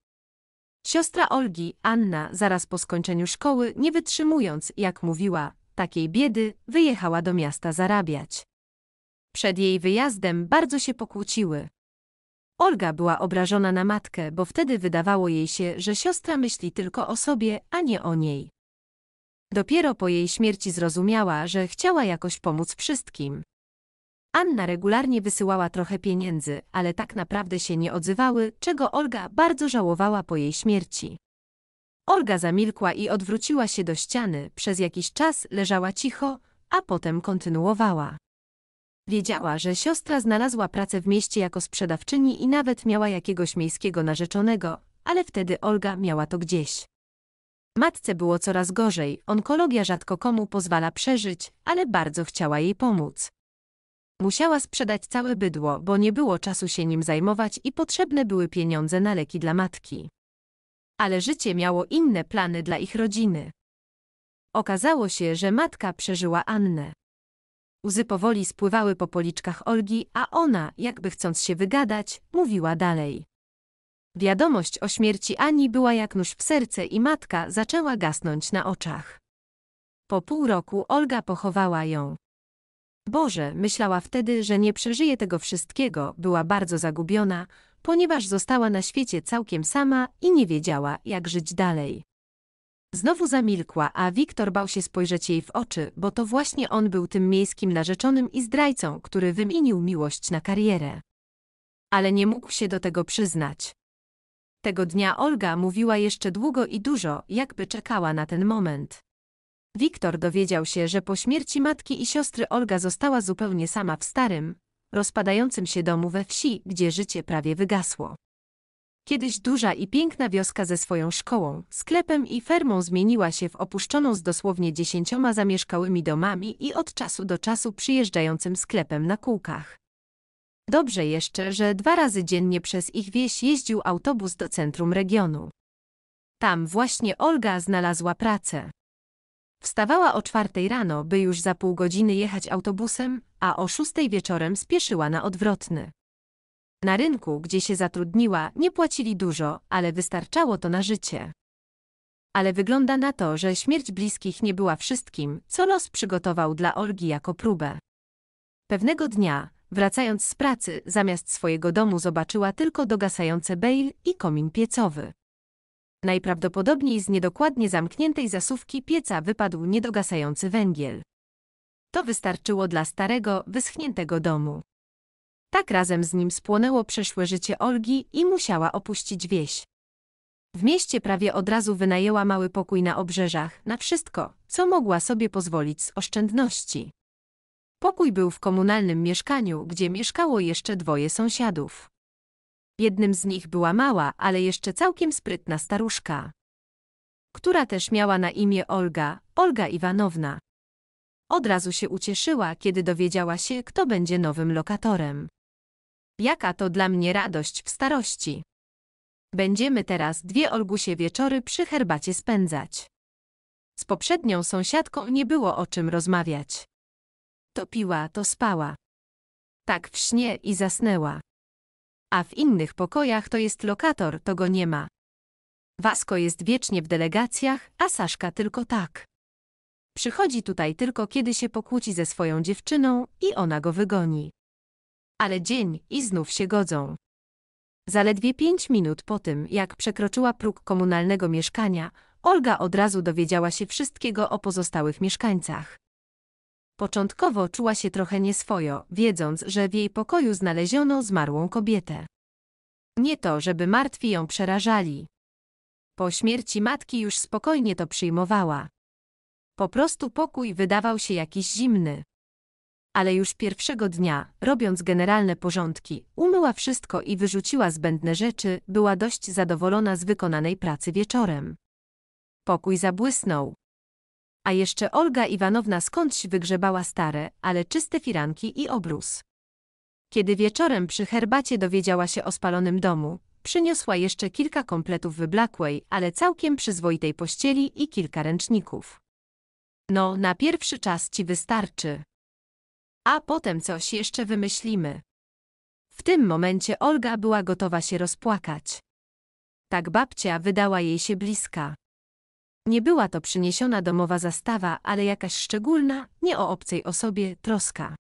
Siostra Olgi, Anna, zaraz po skończeniu szkoły, nie wytrzymując, jak mówiła, takiej biedy, wyjechała do miasta zarabiać. Przed jej wyjazdem bardzo się pokłóciły. Olga była obrażona na matkę, bo wtedy wydawało jej się, że siostra myśli tylko o sobie, a nie o niej. Dopiero po jej śmierci zrozumiała, że chciała jakoś pomóc wszystkim. Anna regularnie wysyłała trochę pieniędzy, ale tak naprawdę się nie odzywały, czego Olga bardzo żałowała po jej śmierci. Olga zamilkła i odwróciła się do ściany, przez jakiś czas leżała cicho, a potem kontynuowała. Wiedziała, że siostra znalazła pracę w mieście jako sprzedawczyni i nawet miała jakiegoś miejskiego narzeczonego, ale wtedy Olga miała to gdzieś. Matce było coraz gorzej, onkologia rzadko komu pozwala przeżyć, ale bardzo chciała jej pomóc. Musiała sprzedać całe bydło, bo nie było czasu się nim zajmować i potrzebne były pieniądze na leki dla matki. Ale życie miało inne plany dla ich rodziny. Okazało się, że matka przeżyła Annę. Łzy powoli spływały po policzkach Olgi, a ona, jakby chcąc się wygadać, mówiła dalej. Wiadomość o śmierci Ani była jak nóż w serce i matka zaczęła gasnąć na oczach. Po pół roku Olga pochowała ją. Boże, myślała wtedy, że nie przeżyje tego wszystkiego, była bardzo zagubiona, ponieważ została na świecie całkiem sama i nie wiedziała, jak żyć dalej. Znowu zamilkła, a Wiktor bał się spojrzeć jej w oczy, bo to właśnie on był tym miejskim narzeczonym i zdrajcą, który wymienił miłość na karierę. Ale nie mógł się do tego przyznać. Tego dnia Olga mówiła jeszcze długo i dużo, jakby czekała na ten moment. Wiktor dowiedział się, że po śmierci matki i siostry Olga została zupełnie sama w starym, rozpadającym się domu we wsi, gdzie życie prawie wygasło. Kiedyś duża i piękna wioska ze swoją szkołą, sklepem i fermą zmieniła się w opuszczoną z dosłownie dziesięcioma zamieszkałymi domami i od czasu do czasu przyjeżdżającym sklepem na kółkach. Dobrze jeszcze, że dwa razy dziennie przez ich wieś jeździł autobus do centrum regionu. Tam właśnie Olga znalazła pracę. Wstawała o czwartej rano, by już za pół godziny jechać autobusem, a o szóstej wieczorem spieszyła na odwrotny. Na rynku, gdzie się zatrudniła, nie płacili dużo, ale wystarczało to na życie. Ale wygląda na to, że śmierć bliskich nie była wszystkim, co los przygotował dla Olgi jako próbę. Pewnego dnia, Wracając z pracy, zamiast swojego domu zobaczyła tylko dogasające bejl i komin piecowy. Najprawdopodobniej z niedokładnie zamkniętej zasówki pieca wypadł niedogasający węgiel. To wystarczyło dla starego, wyschniętego domu. Tak razem z nim spłonęło przeszłe życie Olgi i musiała opuścić wieś. W mieście prawie od razu wynajęła mały pokój na obrzeżach, na wszystko, co mogła sobie pozwolić z oszczędności. Pokój był w komunalnym mieszkaniu, gdzie mieszkało jeszcze dwoje sąsiadów. Jednym z nich była mała, ale jeszcze całkiem sprytna staruszka, która też miała na imię Olga, Olga Iwanowna. Od razu się ucieszyła, kiedy dowiedziała się, kto będzie nowym lokatorem. Jaka to dla mnie radość w starości. Będziemy teraz dwie Olgusie wieczory przy herbacie spędzać. Z poprzednią sąsiadką nie było o czym rozmawiać. To piła, to spała. Tak w śnie i zasnęła. A w innych pokojach to jest lokator, to go nie ma. Wasko jest wiecznie w delegacjach, a Saszka tylko tak. Przychodzi tutaj tylko kiedy się pokłóci ze swoją dziewczyną i ona go wygoni. Ale dzień i znów się godzą. Zaledwie pięć minut po tym, jak przekroczyła próg komunalnego mieszkania, Olga od razu dowiedziała się wszystkiego o pozostałych mieszkańcach. Początkowo czuła się trochę nieswojo, wiedząc, że w jej pokoju znaleziono zmarłą kobietę. Nie to, żeby martwi ją przerażali. Po śmierci matki już spokojnie to przyjmowała. Po prostu pokój wydawał się jakiś zimny. Ale już pierwszego dnia, robiąc generalne porządki, umyła wszystko i wyrzuciła zbędne rzeczy, była dość zadowolona z wykonanej pracy wieczorem. Pokój zabłysnął, a jeszcze Olga Iwanowna skądś wygrzebała stare, ale czyste firanki i obrus. Kiedy wieczorem przy herbacie dowiedziała się o spalonym domu, przyniosła jeszcze kilka kompletów wyblakłej, ale całkiem przyzwoitej pościeli i kilka ręczników. No, na pierwszy czas ci wystarczy. A potem coś jeszcze wymyślimy. W tym momencie Olga była gotowa się rozpłakać. Tak babcia wydała jej się bliska. Nie była to przyniesiona domowa zastawa, ale jakaś szczególna, nie o obcej osobie, troska.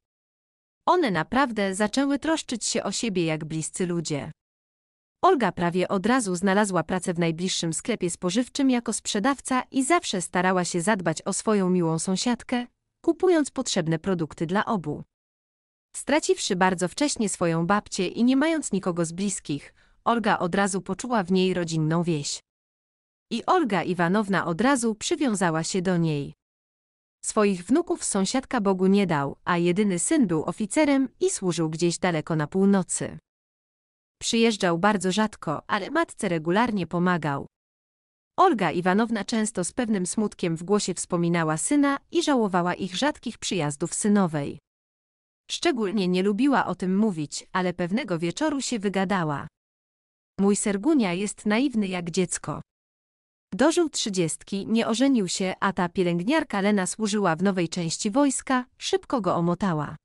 One naprawdę zaczęły troszczyć się o siebie jak bliscy ludzie. Olga prawie od razu znalazła pracę w najbliższym sklepie spożywczym jako sprzedawca i zawsze starała się zadbać o swoją miłą sąsiadkę, kupując potrzebne produkty dla obu. Straciwszy bardzo wcześnie swoją babcię i nie mając nikogo z bliskich, Olga od razu poczuła w niej rodzinną wieś i Olga Iwanowna od razu przywiązała się do niej. Swoich wnuków sąsiadka Bogu nie dał, a jedyny syn był oficerem i służył gdzieś daleko na północy. Przyjeżdżał bardzo rzadko, ale matce regularnie pomagał. Olga Iwanowna często z pewnym smutkiem w głosie wspominała syna i żałowała ich rzadkich przyjazdów synowej. Szczególnie nie lubiła o tym mówić, ale pewnego wieczoru się wygadała. Mój Sergunia jest naiwny jak dziecko. Dożył trzydziestki, nie ożenił się, a ta pielęgniarka Lena służyła w nowej części wojska, szybko go omotała.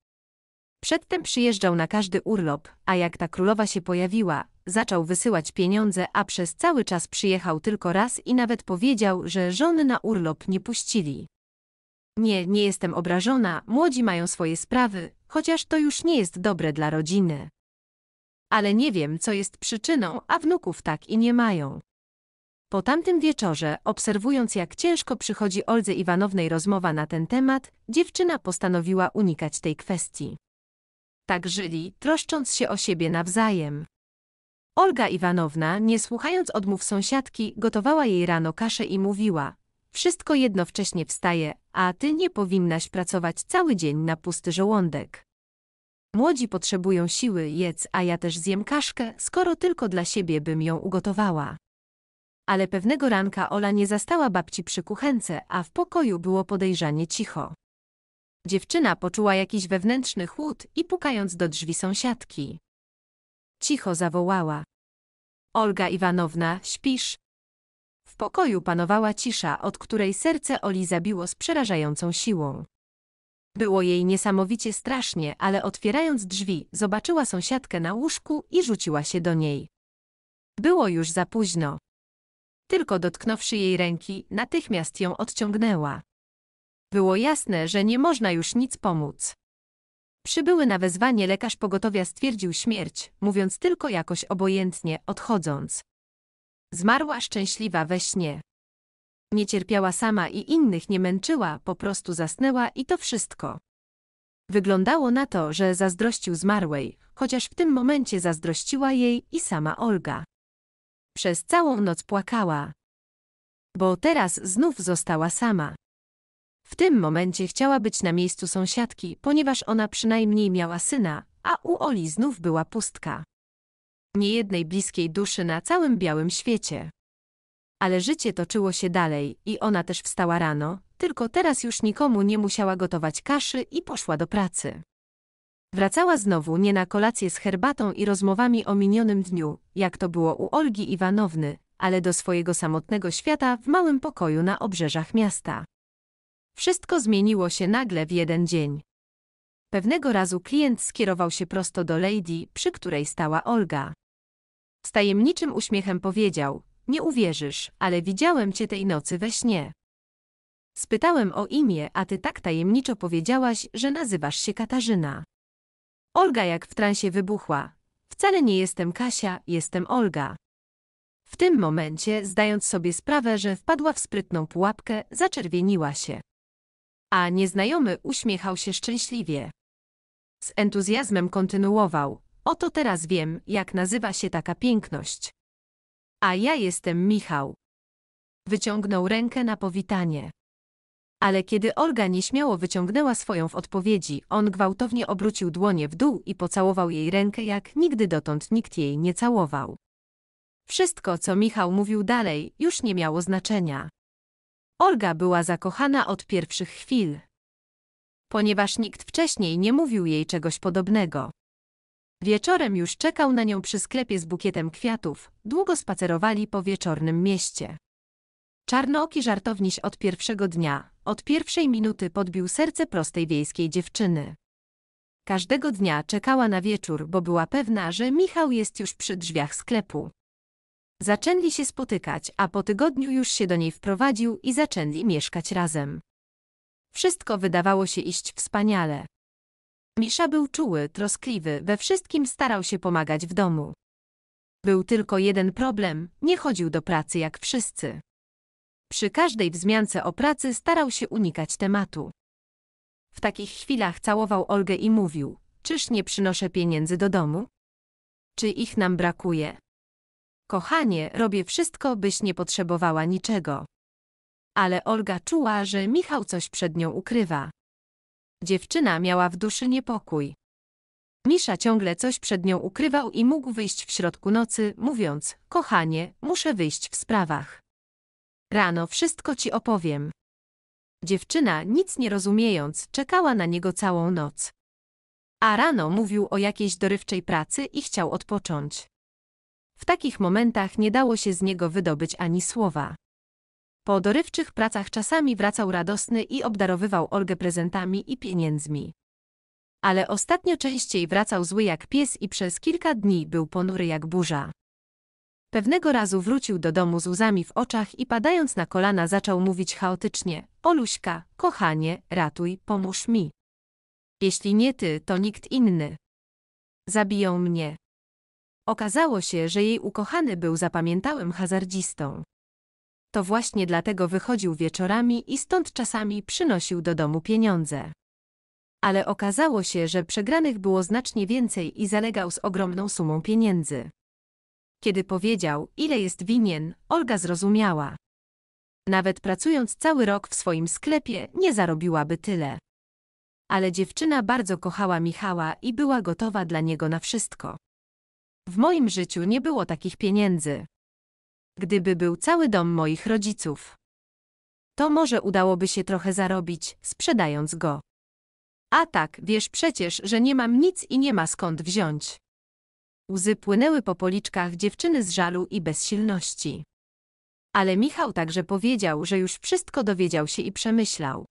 Przedtem przyjeżdżał na każdy urlop, a jak ta królowa się pojawiła, zaczął wysyłać pieniądze, a przez cały czas przyjechał tylko raz i nawet powiedział, że żony na urlop nie puścili. Nie, nie jestem obrażona, młodzi mają swoje sprawy, chociaż to już nie jest dobre dla rodziny. Ale nie wiem, co jest przyczyną, a wnuków tak i nie mają. Po tamtym wieczorze, obserwując jak ciężko przychodzi Oldze Iwanownej rozmowa na ten temat, dziewczyna postanowiła unikać tej kwestii. Tak żyli, troszcząc się o siebie nawzajem. Olga Iwanowna, nie słuchając odmów sąsiadki, gotowała jej rano kaszę i mówiła: Wszystko jedno wcześnie wstaje, a ty nie powinnaś pracować cały dzień na pusty żołądek. Młodzi potrzebują siły, jedz, a ja też zjem kaszkę, skoro tylko dla siebie bym ją ugotowała ale pewnego ranka Ola nie zastała babci przy kuchence, a w pokoju było podejrzanie cicho. Dziewczyna poczuła jakiś wewnętrzny chłód i pukając do drzwi sąsiadki. Cicho zawołała. Olga Iwanowna, śpisz? W pokoju panowała cisza, od której serce Oli zabiło z przerażającą siłą. Było jej niesamowicie strasznie, ale otwierając drzwi, zobaczyła sąsiadkę na łóżku i rzuciła się do niej. Było już za późno. Tylko dotknąwszy jej ręki, natychmiast ją odciągnęła. Było jasne, że nie można już nic pomóc. Przybyły na wezwanie lekarz pogotowia stwierdził śmierć, mówiąc tylko jakoś obojętnie, odchodząc. Zmarła szczęśliwa we śnie. Nie cierpiała sama i innych nie męczyła, po prostu zasnęła i to wszystko. Wyglądało na to, że zazdrościł zmarłej, chociaż w tym momencie zazdrościła jej i sama Olga. Przez całą noc płakała. Bo teraz znów została sama. W tym momencie chciała być na miejscu sąsiadki, ponieważ ona przynajmniej miała syna, a u Oli znów była pustka. Nie jednej bliskiej duszy na całym białym świecie. Ale życie toczyło się dalej i ona też wstała rano, tylko teraz już nikomu nie musiała gotować kaszy i poszła do pracy. Wracała znowu nie na kolację z herbatą i rozmowami o minionym dniu, jak to było u Olgi Iwanowny, ale do swojego samotnego świata w małym pokoju na obrzeżach miasta. Wszystko zmieniło się nagle w jeden dzień. Pewnego razu klient skierował się prosto do lady, przy której stała Olga. Z tajemniczym uśmiechem powiedział: Nie uwierzysz, ale widziałem cię tej nocy we śnie. Spytałem o imię, a ty tak tajemniczo powiedziałaś, że nazywasz się Katarzyna. Olga jak w transie wybuchła. Wcale nie jestem Kasia, jestem Olga. W tym momencie, zdając sobie sprawę, że wpadła w sprytną pułapkę, zaczerwieniła się. A nieznajomy uśmiechał się szczęśliwie. Z entuzjazmem kontynuował. Oto teraz wiem, jak nazywa się taka piękność. A ja jestem Michał. Wyciągnął rękę na powitanie. Ale kiedy Olga nieśmiało wyciągnęła swoją w odpowiedzi, on gwałtownie obrócił dłonie w dół i pocałował jej rękę, jak nigdy dotąd nikt jej nie całował. Wszystko, co Michał mówił dalej, już nie miało znaczenia. Olga była zakochana od pierwszych chwil. Ponieważ nikt wcześniej nie mówił jej czegoś podobnego. Wieczorem już czekał na nią przy sklepie z bukietem kwiatów, długo spacerowali po wieczornym mieście. Czarnooki żartowniś od pierwszego dnia, od pierwszej minuty podbił serce prostej wiejskiej dziewczyny. Każdego dnia czekała na wieczór, bo była pewna, że Michał jest już przy drzwiach sklepu. Zaczęli się spotykać, a po tygodniu już się do niej wprowadził i zaczęli mieszkać razem. Wszystko wydawało się iść wspaniale. Misza był czuły, troskliwy, we wszystkim starał się pomagać w domu. Był tylko jeden problem, nie chodził do pracy jak wszyscy. Przy każdej wzmiance o pracy starał się unikać tematu. W takich chwilach całował Olgę i mówił: Czyż nie przynoszę pieniędzy do domu? Czy ich nam brakuje? Kochanie, robię wszystko, byś nie potrzebowała niczego. Ale Olga czuła, że Michał coś przed nią ukrywa. Dziewczyna miała w duszy niepokój. Misza ciągle coś przed nią ukrywał i mógł wyjść w środku nocy, mówiąc: Kochanie, muszę wyjść w sprawach. Rano wszystko ci opowiem. Dziewczyna, nic nie rozumiejąc, czekała na niego całą noc. A rano mówił o jakiejś dorywczej pracy i chciał odpocząć. W takich momentach nie dało się z niego wydobyć ani słowa. Po dorywczych pracach czasami wracał radosny i obdarowywał Olgę prezentami i pieniędzmi. Ale ostatnio częściej wracał zły jak pies i przez kilka dni był ponury jak burza. Pewnego razu wrócił do domu z łzami w oczach i padając na kolana zaczął mówić chaotycznie: Oluśka, kochanie, ratuj, pomóż mi. Jeśli nie ty, to nikt inny. Zabiją mnie. Okazało się, że jej ukochany był zapamiętałym hazardzistą. To właśnie dlatego wychodził wieczorami i stąd czasami przynosił do domu pieniądze. Ale okazało się, że przegranych było znacznie więcej i zalegał z ogromną sumą pieniędzy. Kiedy powiedział, ile jest winien, Olga zrozumiała. Nawet pracując cały rok w swoim sklepie, nie zarobiłaby tyle. Ale dziewczyna bardzo kochała Michała i była gotowa dla niego na wszystko. W moim życiu nie było takich pieniędzy. Gdyby był cały dom moich rodziców, to może udałoby się trochę zarobić, sprzedając go. A tak, wiesz przecież, że nie mam nic i nie ma skąd wziąć. Łzy płynęły po policzkach dziewczyny z żalu i bezsilności. Ale Michał także powiedział, że już wszystko dowiedział się i przemyślał.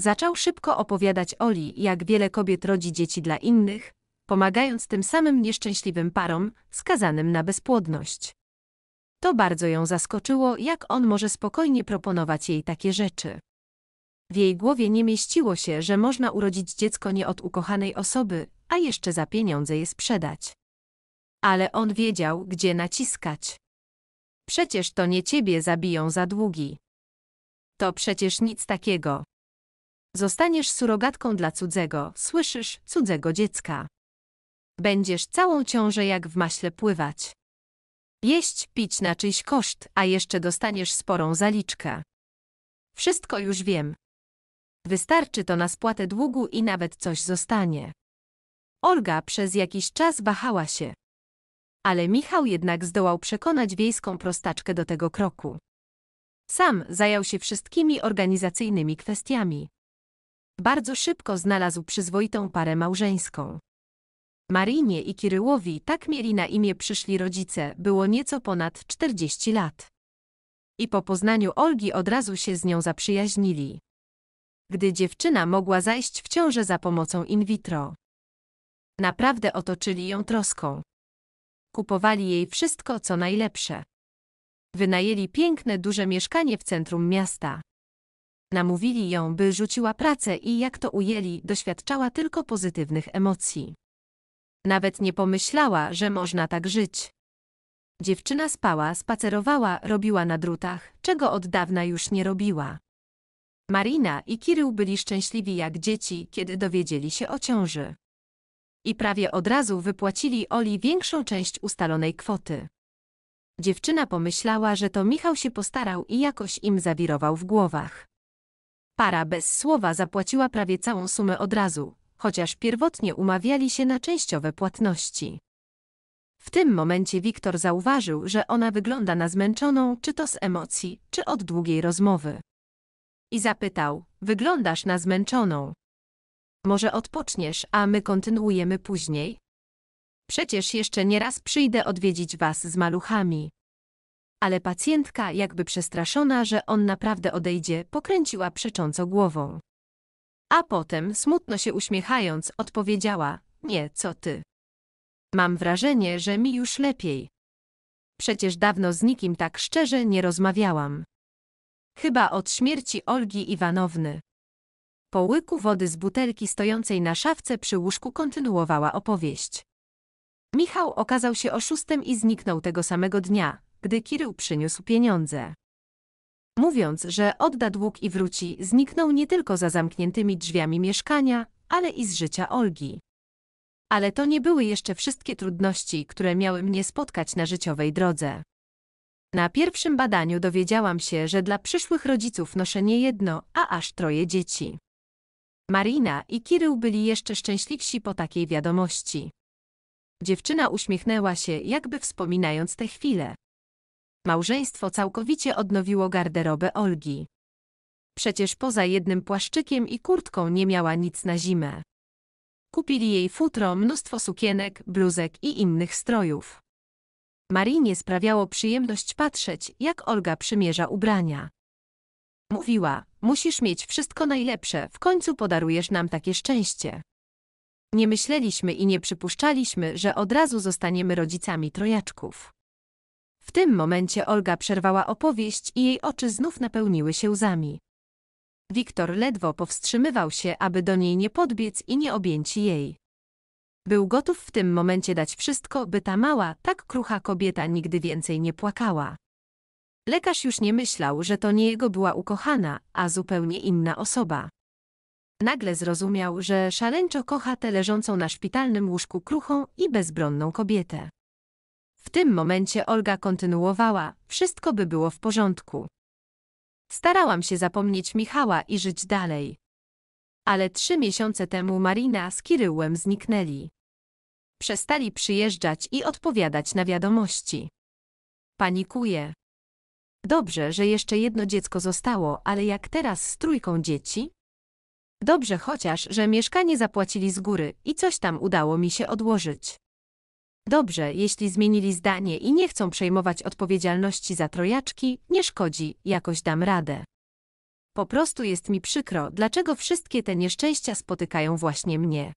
Zaczął szybko opowiadać Oli, jak wiele kobiet rodzi dzieci dla innych, pomagając tym samym nieszczęśliwym parom skazanym na bezpłodność. To bardzo ją zaskoczyło, jak on może spokojnie proponować jej takie rzeczy. W jej głowie nie mieściło się, że można urodzić dziecko nie od ukochanej osoby, a jeszcze za pieniądze je sprzedać. Ale on wiedział, gdzie naciskać. Przecież to nie ciebie zabiją za długi. To przecież nic takiego. Zostaniesz surogatką dla cudzego, słyszysz, cudzego dziecka. Będziesz całą ciążę jak w maśle pływać. Jeść, pić na czyjś koszt, a jeszcze dostaniesz sporą zaliczkę. Wszystko już wiem. Wystarczy to na spłatę długu i nawet coś zostanie. Olga przez jakiś czas wahała się. Ale Michał jednak zdołał przekonać wiejską prostaczkę do tego kroku. Sam zajął się wszystkimi organizacyjnymi kwestiami. Bardzo szybko znalazł przyzwoitą parę małżeńską. Marinie i Kiryłowi, tak mieli na imię przyszli rodzice, było nieco ponad 40 lat. I po poznaniu Olgi od razu się z nią zaprzyjaźnili. Gdy dziewczyna mogła zajść w ciążę za pomocą in vitro. Naprawdę otoczyli ją troską kupowali jej wszystko, co najlepsze. Wynajęli piękne, duże mieszkanie w centrum miasta. Namówili ją, by rzuciła pracę i jak to ujęli, doświadczała tylko pozytywnych emocji. Nawet nie pomyślała, że można tak żyć. Dziewczyna spała, spacerowała, robiła na drutach, czego od dawna już nie robiła. Marina i Kirył byli szczęśliwi jak dzieci, kiedy dowiedzieli się o ciąży i prawie od razu wypłacili Oli większą część ustalonej kwoty. Dziewczyna pomyślała, że to Michał się postarał i jakoś im zawirował w głowach. Para bez słowa zapłaciła prawie całą sumę od razu, chociaż pierwotnie umawiali się na częściowe płatności. W tym momencie Wiktor zauważył, że ona wygląda na zmęczoną, czy to z emocji, czy od długiej rozmowy. I zapytał: Wyglądasz na zmęczoną. Może odpoczniesz, a my kontynuujemy później? Przecież jeszcze nie raz przyjdę odwiedzić was z maluchami. Ale pacjentka, jakby przestraszona, że on naprawdę odejdzie, pokręciła przecząco głową. A potem, smutno się uśmiechając, odpowiedziała: Nie, co ty. Mam wrażenie, że mi już lepiej. Przecież dawno z nikim tak szczerze nie rozmawiałam. Chyba od śmierci Olgi Iwanowny. Po łyku wody z butelki stojącej na szafce przy łóżku kontynuowała opowieść. Michał okazał się oszustem i zniknął tego samego dnia, gdy Kirył przyniósł pieniądze. Mówiąc, że odda dług i wróci, zniknął nie tylko za zamkniętymi drzwiami mieszkania, ale i z życia Olgi. Ale to nie były jeszcze wszystkie trudności, które miały mnie spotkać na życiowej drodze. Na pierwszym badaniu dowiedziałam się, że dla przyszłych rodziców noszę nie jedno, a aż troje dzieci. Marina i Kirył byli jeszcze szczęśliwsi po takiej wiadomości. Dziewczyna uśmiechnęła się, jakby wspominając tę chwilę. Małżeństwo całkowicie odnowiło garderobę Olgi. Przecież poza jednym płaszczykiem i kurtką nie miała nic na zimę. Kupili jej futro, mnóstwo sukienek, bluzek i innych strojów. Marinie sprawiało przyjemność patrzeć, jak Olga przymierza ubrania. Mówiła, Musisz mieć wszystko najlepsze, w końcu podarujesz nam takie szczęście. Nie myśleliśmy i nie przypuszczaliśmy, że od razu zostaniemy rodzicami trojaczków. W tym momencie Olga przerwała opowieść i jej oczy znów napełniły się łzami. Wiktor ledwo powstrzymywał się, aby do niej nie podbiec i nie objęci jej. Był gotów w tym momencie dać wszystko, by ta mała, tak krucha kobieta nigdy więcej nie płakała. Lekarz już nie myślał, że to nie jego była ukochana, a zupełnie inna osoba. Nagle zrozumiał, że szaleńczo kocha tę leżącą na szpitalnym łóżku kruchą i bezbronną kobietę. W tym momencie Olga kontynuowała, wszystko by było w porządku. Starałam się zapomnieć Michała i żyć dalej. Ale trzy miesiące temu Marina z Kiryłem zniknęli. Przestali przyjeżdżać i odpowiadać na wiadomości. Panikuje. Dobrze, że jeszcze jedno dziecko zostało, ale jak teraz z trójką dzieci? Dobrze chociaż, że mieszkanie zapłacili z góry i coś tam udało mi się odłożyć. Dobrze, jeśli zmienili zdanie i nie chcą przejmować odpowiedzialności za trojaczki, nie szkodzi, jakoś dam radę. Po prostu jest mi przykro, dlaczego wszystkie te nieszczęścia spotykają właśnie mnie.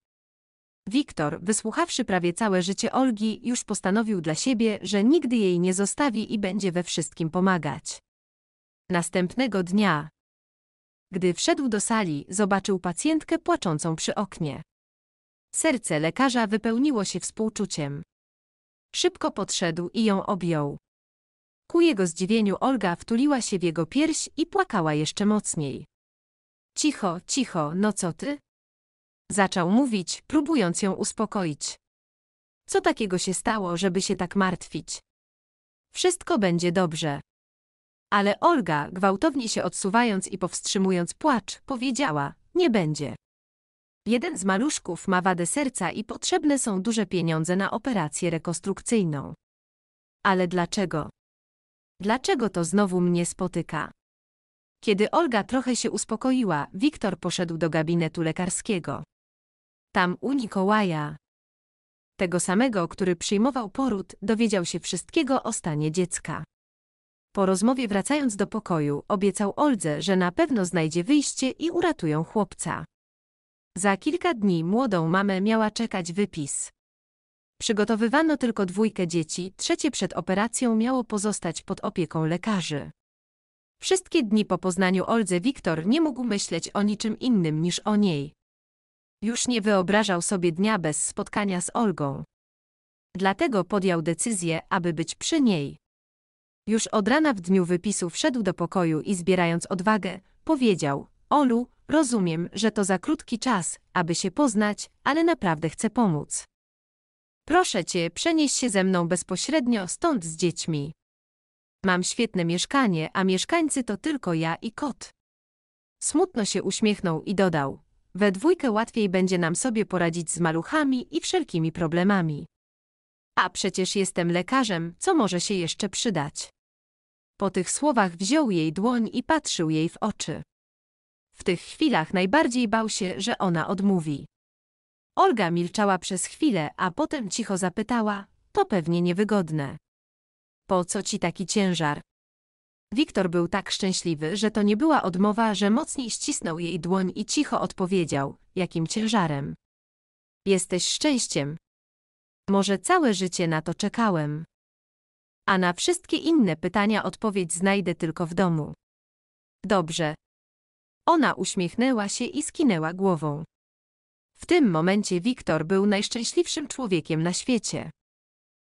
Wiktor, wysłuchawszy prawie całe życie Olgi, już postanowił dla siebie, że nigdy jej nie zostawi i będzie we wszystkim pomagać. Następnego dnia, gdy wszedł do sali, zobaczył pacjentkę płaczącą przy oknie. Serce lekarza wypełniło się współczuciem. Szybko podszedł i ją objął. Ku jego zdziwieniu Olga wtuliła się w jego pierś i płakała jeszcze mocniej. Cicho, cicho, no co ty? Zaczął mówić, próbując ją uspokoić. Co takiego się stało, żeby się tak martwić? Wszystko będzie dobrze. Ale Olga, gwałtownie się odsuwając i powstrzymując płacz, powiedziała: Nie będzie. Jeden z maluszków ma wadę serca i potrzebne są duże pieniądze na operację rekonstrukcyjną. Ale dlaczego? Dlaczego to znowu mnie spotyka? Kiedy Olga trochę się uspokoiła, Wiktor poszedł do gabinetu lekarskiego. Tam u Nikołaja, tego samego, który przyjmował poród, dowiedział się wszystkiego o stanie dziecka. Po rozmowie wracając do pokoju, obiecał Oldze, że na pewno znajdzie wyjście i uratują chłopca. Za kilka dni młodą mamę miała czekać wypis. Przygotowywano tylko dwójkę dzieci, trzecie przed operacją miało pozostać pod opieką lekarzy. Wszystkie dni po poznaniu Oldze Wiktor nie mógł myśleć o niczym innym niż o niej. Już nie wyobrażał sobie dnia bez spotkania z Olgą. Dlatego podjął decyzję, aby być przy niej. Już od rana w dniu wypisu wszedł do pokoju i zbierając odwagę, powiedział: Olu, rozumiem, że to za krótki czas, aby się poznać, ale naprawdę chcę pomóc. Proszę cię, przenieś się ze mną bezpośrednio stąd z dziećmi. Mam świetne mieszkanie, a mieszkańcy to tylko ja i kot. Smutno się uśmiechnął i dodał: we dwójkę łatwiej będzie nam sobie poradzić z maluchami i wszelkimi problemami. A przecież jestem lekarzem, co może się jeszcze przydać? Po tych słowach wziął jej dłoń i patrzył jej w oczy. W tych chwilach najbardziej bał się, że ona odmówi. Olga milczała przez chwilę, a potem cicho zapytała: To pewnie niewygodne. Po co ci taki ciężar? Wiktor był tak szczęśliwy, że to nie była odmowa, że mocniej ścisnął jej dłoń i cicho odpowiedział, jakim ciężarem. Jesteś szczęściem. Może całe życie na to czekałem. A na wszystkie inne pytania odpowiedź znajdę tylko w domu. Dobrze. Ona uśmiechnęła się i skinęła głową. W tym momencie Wiktor był najszczęśliwszym człowiekiem na świecie.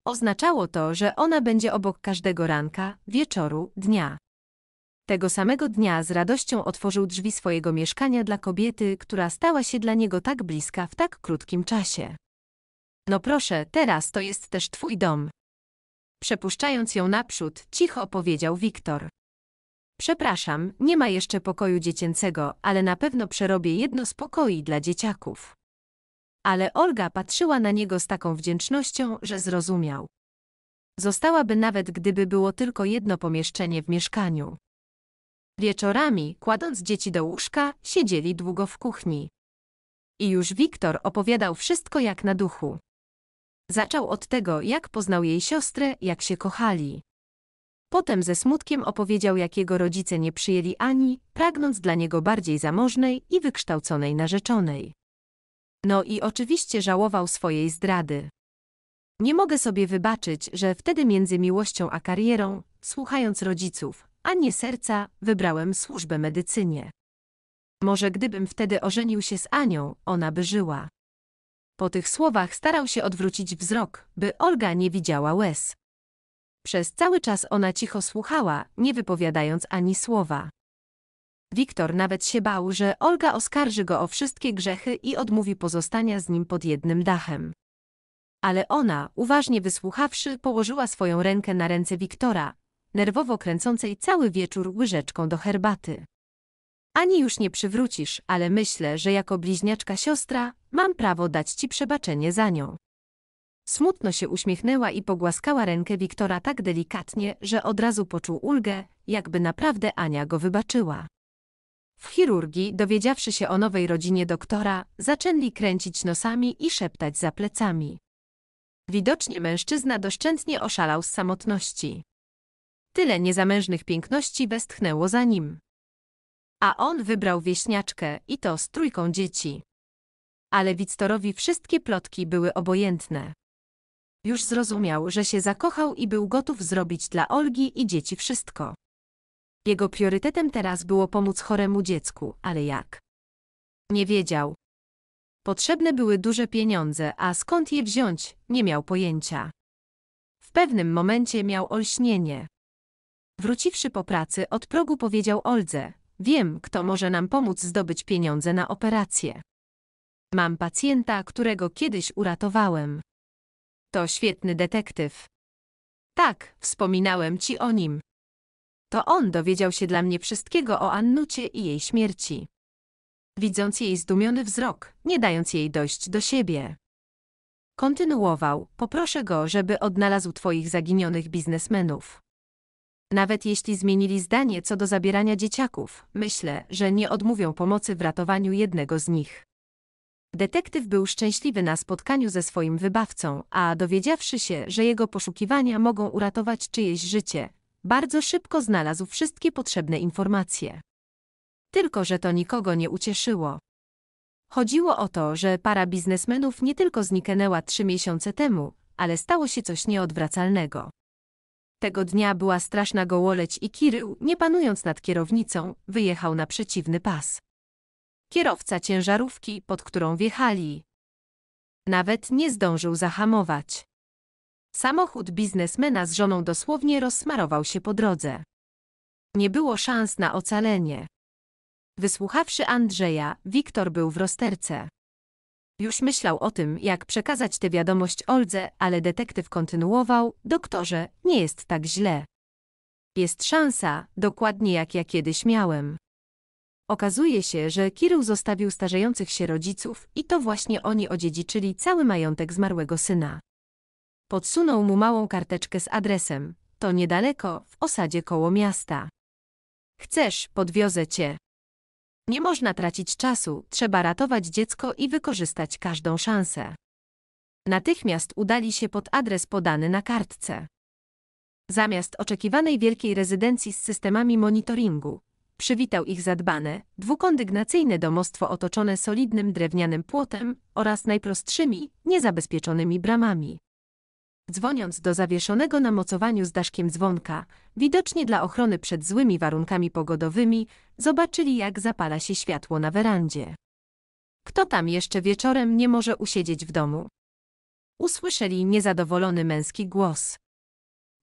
Oznaczało to, że ona będzie obok każdego ranka, wieczoru, dnia. Tego samego dnia z radością otworzył drzwi swojego mieszkania dla kobiety, która stała się dla niego tak bliska w tak krótkim czasie. No proszę, teraz to jest też twój dom. Przepuszczając ją naprzód, cicho powiedział Wiktor. Przepraszam, nie ma jeszcze pokoju dziecięcego, ale na pewno przerobię jedno z pokoi dla dzieciaków ale Olga patrzyła na niego z taką wdzięcznością, że zrozumiał. Zostałaby nawet, gdyby było tylko jedno pomieszczenie w mieszkaniu. Wieczorami, kładąc dzieci do łóżka, siedzieli długo w kuchni. I już Wiktor opowiadał wszystko jak na duchu. Zaczął od tego, jak poznał jej siostrę, jak się kochali. Potem ze smutkiem opowiedział, jak jego rodzice nie przyjęli Ani, pragnąc dla niego bardziej zamożnej i wykształconej narzeczonej. No i oczywiście żałował swojej zdrady. Nie mogę sobie wybaczyć, że wtedy między miłością a karierą, słuchając rodziców, a nie serca, wybrałem służbę medycynie. Może gdybym wtedy ożenił się z Anią, ona by żyła. Po tych słowach starał się odwrócić wzrok, by Olga nie widziała łez. Przez cały czas ona cicho słuchała, nie wypowiadając ani słowa. Wiktor nawet się bał, że Olga oskarży go o wszystkie grzechy i odmówi pozostania z nim pod jednym dachem. Ale ona, uważnie wysłuchawszy, położyła swoją rękę na ręce Wiktora, nerwowo kręcącej cały wieczór łyżeczką do herbaty. Ani już nie przywrócisz, ale myślę, że jako bliźniaczka siostra mam prawo dać ci przebaczenie za nią. Smutno się uśmiechnęła i pogłaskała rękę Wiktora tak delikatnie, że od razu poczuł ulgę, jakby naprawdę Ania go wybaczyła. W chirurgii, dowiedziawszy się o nowej rodzinie doktora, zaczęli kręcić nosami i szeptać za plecami. Widocznie mężczyzna doszczętnie oszalał z samotności. Tyle niezamężnych piękności westchnęło za nim. A on wybrał wieśniaczkę i to z trójką dzieci. Ale Wictorowi wszystkie plotki były obojętne. Już zrozumiał, że się zakochał i był gotów zrobić dla Olgi i dzieci wszystko. Jego priorytetem teraz było pomóc choremu dziecku, ale jak? Nie wiedział. Potrzebne były duże pieniądze, a skąd je wziąć, nie miał pojęcia. W pewnym momencie miał olśnienie. Wróciwszy po pracy, od progu powiedział Oldze: Wiem, kto może nam pomóc zdobyć pieniądze na operację. Mam pacjenta, którego kiedyś uratowałem. To świetny detektyw. Tak, wspominałem ci o nim. To on dowiedział się dla mnie wszystkiego o Annucie i jej śmierci. Widząc jej zdumiony wzrok, nie dając jej dojść do siebie. Kontynuował, poproszę go, żeby odnalazł twoich zaginionych biznesmenów. Nawet jeśli zmienili zdanie co do zabierania dzieciaków, myślę, że nie odmówią pomocy w ratowaniu jednego z nich. Detektyw był szczęśliwy na spotkaniu ze swoim wybawcą, a dowiedziawszy się, że jego poszukiwania mogą uratować czyjeś życie, bardzo szybko znalazł wszystkie potrzebne informacje. Tylko, że to nikogo nie ucieszyło. Chodziło o to, że para biznesmenów nie tylko zniknęła trzy miesiące temu, ale stało się coś nieodwracalnego. Tego dnia była straszna gołoleć i Kirył, nie panując nad kierownicą, wyjechał na przeciwny pas. Kierowca ciężarówki, pod którą wjechali, nawet nie zdążył zahamować. Samochód biznesmena z żoną dosłownie rozsmarował się po drodze. Nie było szans na ocalenie. Wysłuchawszy Andrzeja, Wiktor był w rozterce. Już myślał o tym, jak przekazać tę wiadomość Oldze, ale detektyw kontynuował: Doktorze, nie jest tak źle. Jest szansa, dokładnie jak ja kiedyś miałem. Okazuje się, że Kirył zostawił starzejących się rodziców i to właśnie oni odziedziczyli cały majątek zmarłego syna. Podsunął mu małą karteczkę z adresem. To niedaleko, w osadzie koło miasta. Chcesz, podwiozę cię. Nie można tracić czasu, trzeba ratować dziecko i wykorzystać każdą szansę. Natychmiast udali się pod adres podany na kartce. Zamiast oczekiwanej wielkiej rezydencji z systemami monitoringu, przywitał ich zadbane, dwukondygnacyjne domostwo otoczone solidnym drewnianym płotem oraz najprostszymi, niezabezpieczonymi bramami. Dzwoniąc do zawieszonego na mocowaniu z daszkiem dzwonka, widocznie dla ochrony przed złymi warunkami pogodowymi, zobaczyli jak zapala się światło na werandzie. Kto tam jeszcze wieczorem nie może usiedzieć w domu? Usłyszeli niezadowolony męski głos.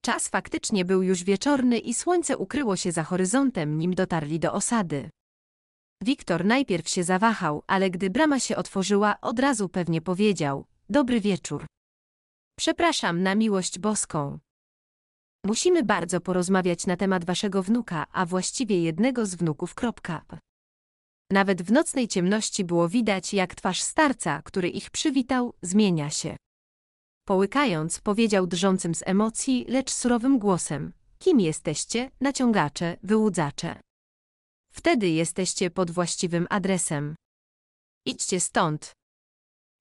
Czas faktycznie był już wieczorny i słońce ukryło się za horyzontem, nim dotarli do osady. Wiktor najpierw się zawahał, ale gdy brama się otworzyła, od razu pewnie powiedział: Dobry wieczór. Przepraszam, na miłość boską. Musimy bardzo porozmawiać na temat waszego wnuka, a właściwie jednego z wnuków. Kropka. Nawet w nocnej ciemności było widać, jak twarz starca, który ich przywitał, zmienia się. Połykając, powiedział drżącym z emocji, lecz surowym głosem: Kim jesteście, naciągacze, wyłudzacze? Wtedy jesteście pod właściwym adresem. Idźcie stąd,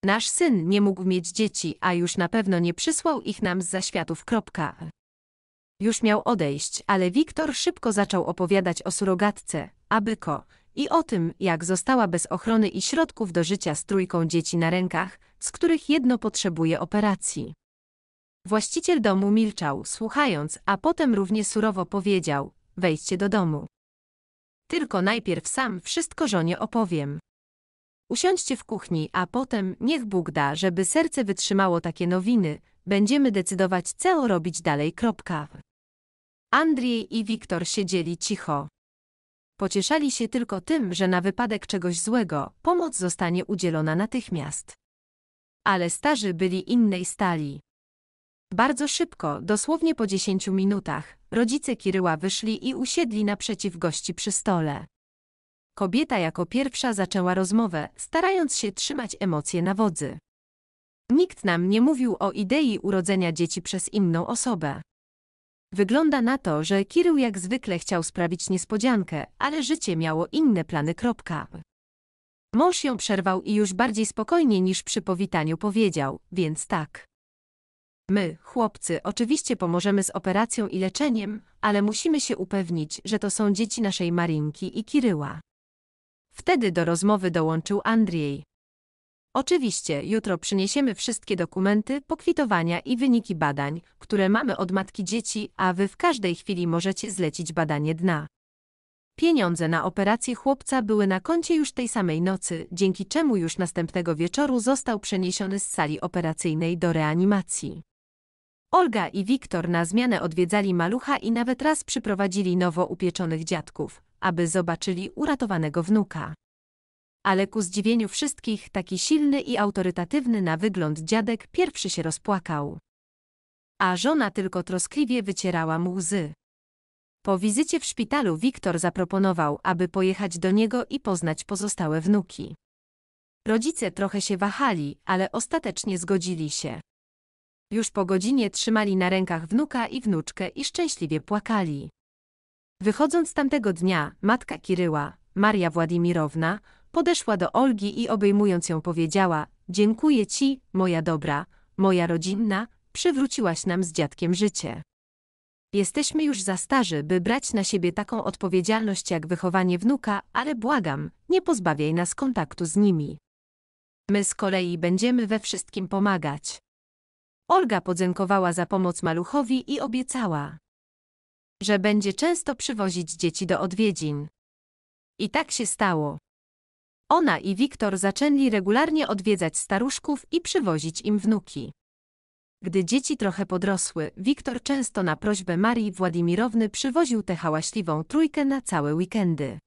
Nasz syn nie mógł mieć dzieci, a już na pewno nie przysłał ich nam z zaświatów. Kropka. Już miał odejść, ale Wiktor szybko zaczął opowiadać o surogatce, abyko, i o tym, jak została bez ochrony i środków do życia z trójką dzieci na rękach, z których jedno potrzebuje operacji. Właściciel domu milczał, słuchając, a potem równie surowo powiedział: Wejdźcie do domu. Tylko najpierw sam wszystko żonie opowiem. Usiądźcie w kuchni, a potem niech Bóg da, żeby serce wytrzymało takie nowiny. Będziemy decydować, co robić dalej. Kropka. Andrzej i Wiktor siedzieli cicho. Pocieszali się tylko tym, że na wypadek czegoś złego pomoc zostanie udzielona natychmiast. Ale starzy byli innej stali. Bardzo szybko, dosłownie po dziesięciu minutach, rodzice Kiryła wyszli i usiedli naprzeciw gości przy stole. Kobieta jako pierwsza zaczęła rozmowę, starając się trzymać emocje na wodzy. Nikt nam nie mówił o idei urodzenia dzieci przez inną osobę. Wygląda na to, że Kirył jak zwykle chciał sprawić niespodziankę, ale życie miało inne plany. Kropka. Mąż ją przerwał i już bardziej spokojnie niż przy powitaniu powiedział, więc tak. My, chłopcy, oczywiście pomożemy z operacją i leczeniem, ale musimy się upewnić, że to są dzieci naszej Marinki i Kiryła. Wtedy do rozmowy dołączył Andrzej. Oczywiście, jutro przyniesiemy wszystkie dokumenty, pokwitowania i wyniki badań, które mamy od matki dzieci, a wy w każdej chwili możecie zlecić badanie dna. Pieniądze na operację chłopca były na koncie już tej samej nocy, dzięki czemu już następnego wieczoru został przeniesiony z sali operacyjnej do reanimacji. Olga i Wiktor na zmianę odwiedzali malucha i nawet raz przyprowadzili nowo upieczonych dziadków, aby zobaczyli uratowanego wnuka. Ale ku zdziwieniu wszystkich, taki silny i autorytatywny na wygląd dziadek pierwszy się rozpłakał. A żona tylko troskliwie wycierała mu łzy. Po wizycie w szpitalu Wiktor zaproponował, aby pojechać do niego i poznać pozostałe wnuki. Rodzice trochę się wahali, ale ostatecznie zgodzili się. Już po godzinie trzymali na rękach wnuka i wnuczkę i szczęśliwie płakali. Wychodząc tamtego dnia, matka Kiryła, Maria Władimirowna, podeszła do Olgi i obejmując ją powiedziała: Dziękuję ci, moja dobra, moja rodzinna, przywróciłaś nam z dziadkiem życie. Jesteśmy już za starzy, by brać na siebie taką odpowiedzialność jak wychowanie wnuka, ale błagam, nie pozbawiaj nas kontaktu z nimi. My z kolei będziemy we wszystkim pomagać. Olga podziękowała za pomoc maluchowi i obiecała, że będzie często przywozić dzieci do odwiedzin. I tak się stało. Ona i Wiktor zaczęli regularnie odwiedzać staruszków i przywozić im wnuki. Gdy dzieci trochę podrosły, Wiktor często na prośbę Marii Władimirowny przywoził tę hałaśliwą trójkę na całe weekendy.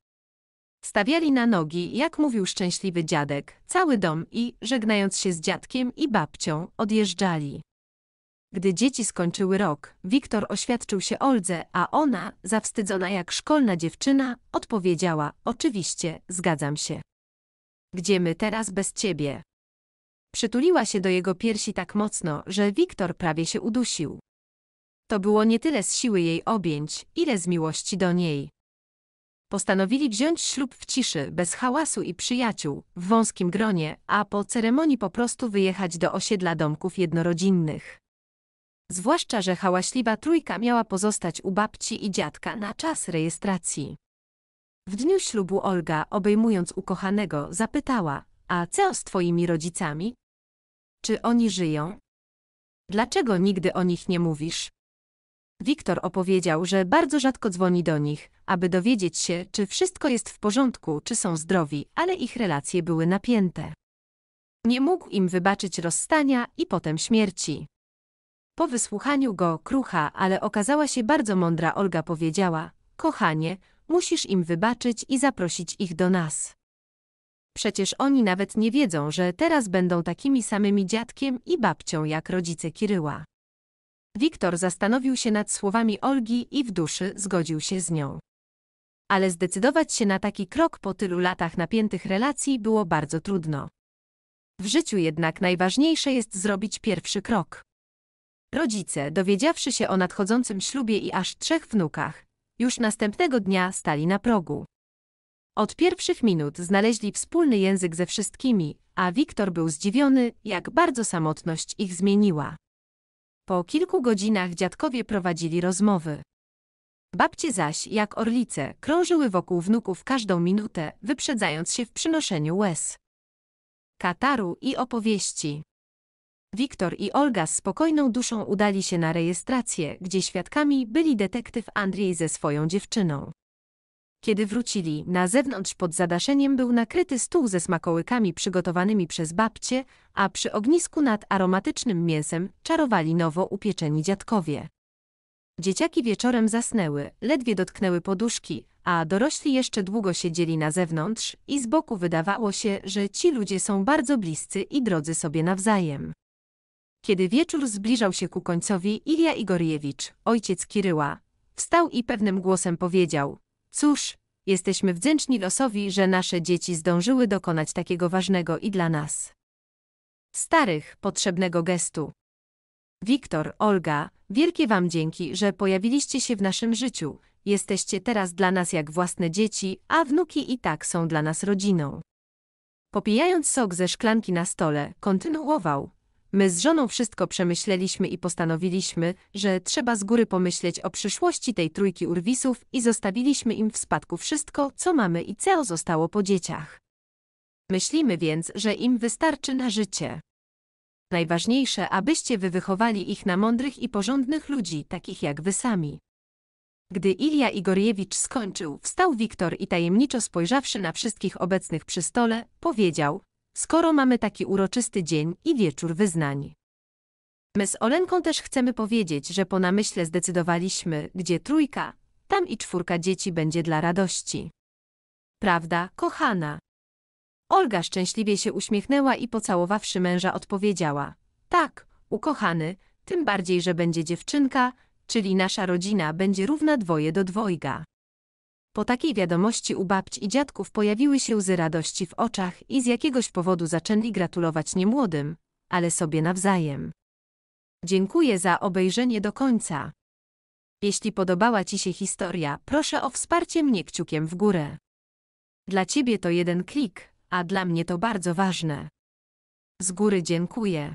Stawiali na nogi, jak mówił szczęśliwy dziadek, cały dom i, żegnając się z dziadkiem i babcią, odjeżdżali. Gdy dzieci skończyły rok, Wiktor oświadczył się Oldze, a ona, zawstydzona jak szkolna dziewczyna, odpowiedziała: Oczywiście, zgadzam się. Gdzie my teraz bez ciebie? Przytuliła się do jego piersi tak mocno, że Wiktor prawie się udusił. To było nie tyle z siły jej objęć, ile z miłości do niej. Postanowili wziąć ślub w ciszy, bez hałasu i przyjaciół, w wąskim gronie, a po ceremonii po prostu wyjechać do osiedla domków jednorodzinnych. Zwłaszcza, że hałaśliwa trójka miała pozostać u babci i dziadka na czas rejestracji. W dniu ślubu Olga, obejmując ukochanego, zapytała, a co z twoimi rodzicami? Czy oni żyją? Dlaczego nigdy o nich nie mówisz? Wiktor opowiedział, że bardzo rzadko dzwoni do nich, aby dowiedzieć się, czy wszystko jest w porządku, czy są zdrowi, ale ich relacje były napięte. Nie mógł im wybaczyć rozstania i potem śmierci. Po wysłuchaniu go krucha, ale okazała się bardzo mądra Olga powiedziała, kochanie, musisz im wybaczyć i zaprosić ich do nas. Przecież oni nawet nie wiedzą, że teraz będą takimi samymi dziadkiem i babcią jak rodzice Kiryła. Wiktor zastanowił się nad słowami Olgi i w duszy zgodził się z nią. Ale zdecydować się na taki krok po tylu latach napiętych relacji było bardzo trudno. W życiu jednak najważniejsze jest zrobić pierwszy krok. Rodzice, dowiedziawszy się o nadchodzącym ślubie i aż trzech wnukach, już następnego dnia stali na progu. Od pierwszych minut znaleźli wspólny język ze wszystkimi, a Wiktor był zdziwiony, jak bardzo samotność ich zmieniła. Po kilku godzinach dziadkowie prowadzili rozmowy. Babcie zaś, jak orlice, krążyły wokół wnuków każdą minutę, wyprzedzając się w przynoszeniu łez. Kataru i opowieści. Wiktor i Olga z spokojną duszą udali się na rejestrację, gdzie świadkami byli detektyw Andrzej ze swoją dziewczyną. Kiedy wrócili, na zewnątrz pod zadaszeniem był nakryty stół ze smakołykami przygotowanymi przez babcie, a przy ognisku nad aromatycznym mięsem czarowali nowo upieczeni dziadkowie. Dzieciaki wieczorem zasnęły, ledwie dotknęły poduszki, a dorośli jeszcze długo siedzieli na zewnątrz i z boku wydawało się, że ci ludzie są bardzo bliscy i drodzy sobie nawzajem. Kiedy wieczór zbliżał się ku końcowi, Ilja Igorjewicz, ojciec Kiryła, wstał i pewnym głosem powiedział: Cóż, jesteśmy wdzięczni losowi, że nasze dzieci zdążyły dokonać takiego ważnego i dla nas starych, potrzebnego gestu. Wiktor, Olga, wielkie Wam dzięki, że pojawiliście się w naszym życiu. Jesteście teraz dla nas jak własne dzieci, a wnuki i tak są dla nas rodziną. Popijając sok ze szklanki na stole, kontynuował. My z żoną wszystko przemyśleliśmy i postanowiliśmy, że trzeba z góry pomyśleć o przyszłości tej trójki urwisów i zostawiliśmy im w spadku wszystko, co mamy i co zostało po dzieciach. Myślimy więc, że im wystarczy na życie. Najważniejsze, abyście wy wychowali ich na mądrych i porządnych ludzi, takich jak wy sami. Gdy Ilja Igorjewicz skończył, wstał Wiktor i tajemniczo spojrzawszy na wszystkich obecnych przy stole, powiedział, skoro mamy taki uroczysty dzień i wieczór wyznań. My z Olenką też chcemy powiedzieć, że po namyśle zdecydowaliśmy, gdzie trójka, tam i czwórka dzieci będzie dla radości. Prawda, kochana? Olga szczęśliwie się uśmiechnęła i pocałowawszy męża odpowiedziała. Tak, ukochany, tym bardziej, że będzie dziewczynka, czyli nasza rodzina będzie równa dwoje do dwojga. Po takiej wiadomości u babci i dziadków pojawiły się łzy radości w oczach i z jakiegoś powodu zaczęli gratulować nie młodym, ale sobie nawzajem. Dziękuję za obejrzenie do końca. Jeśli podobała Ci się historia, proszę o wsparcie mnie kciukiem w górę. Dla Ciebie to jeden klik, a dla mnie to bardzo ważne. Z góry dziękuję.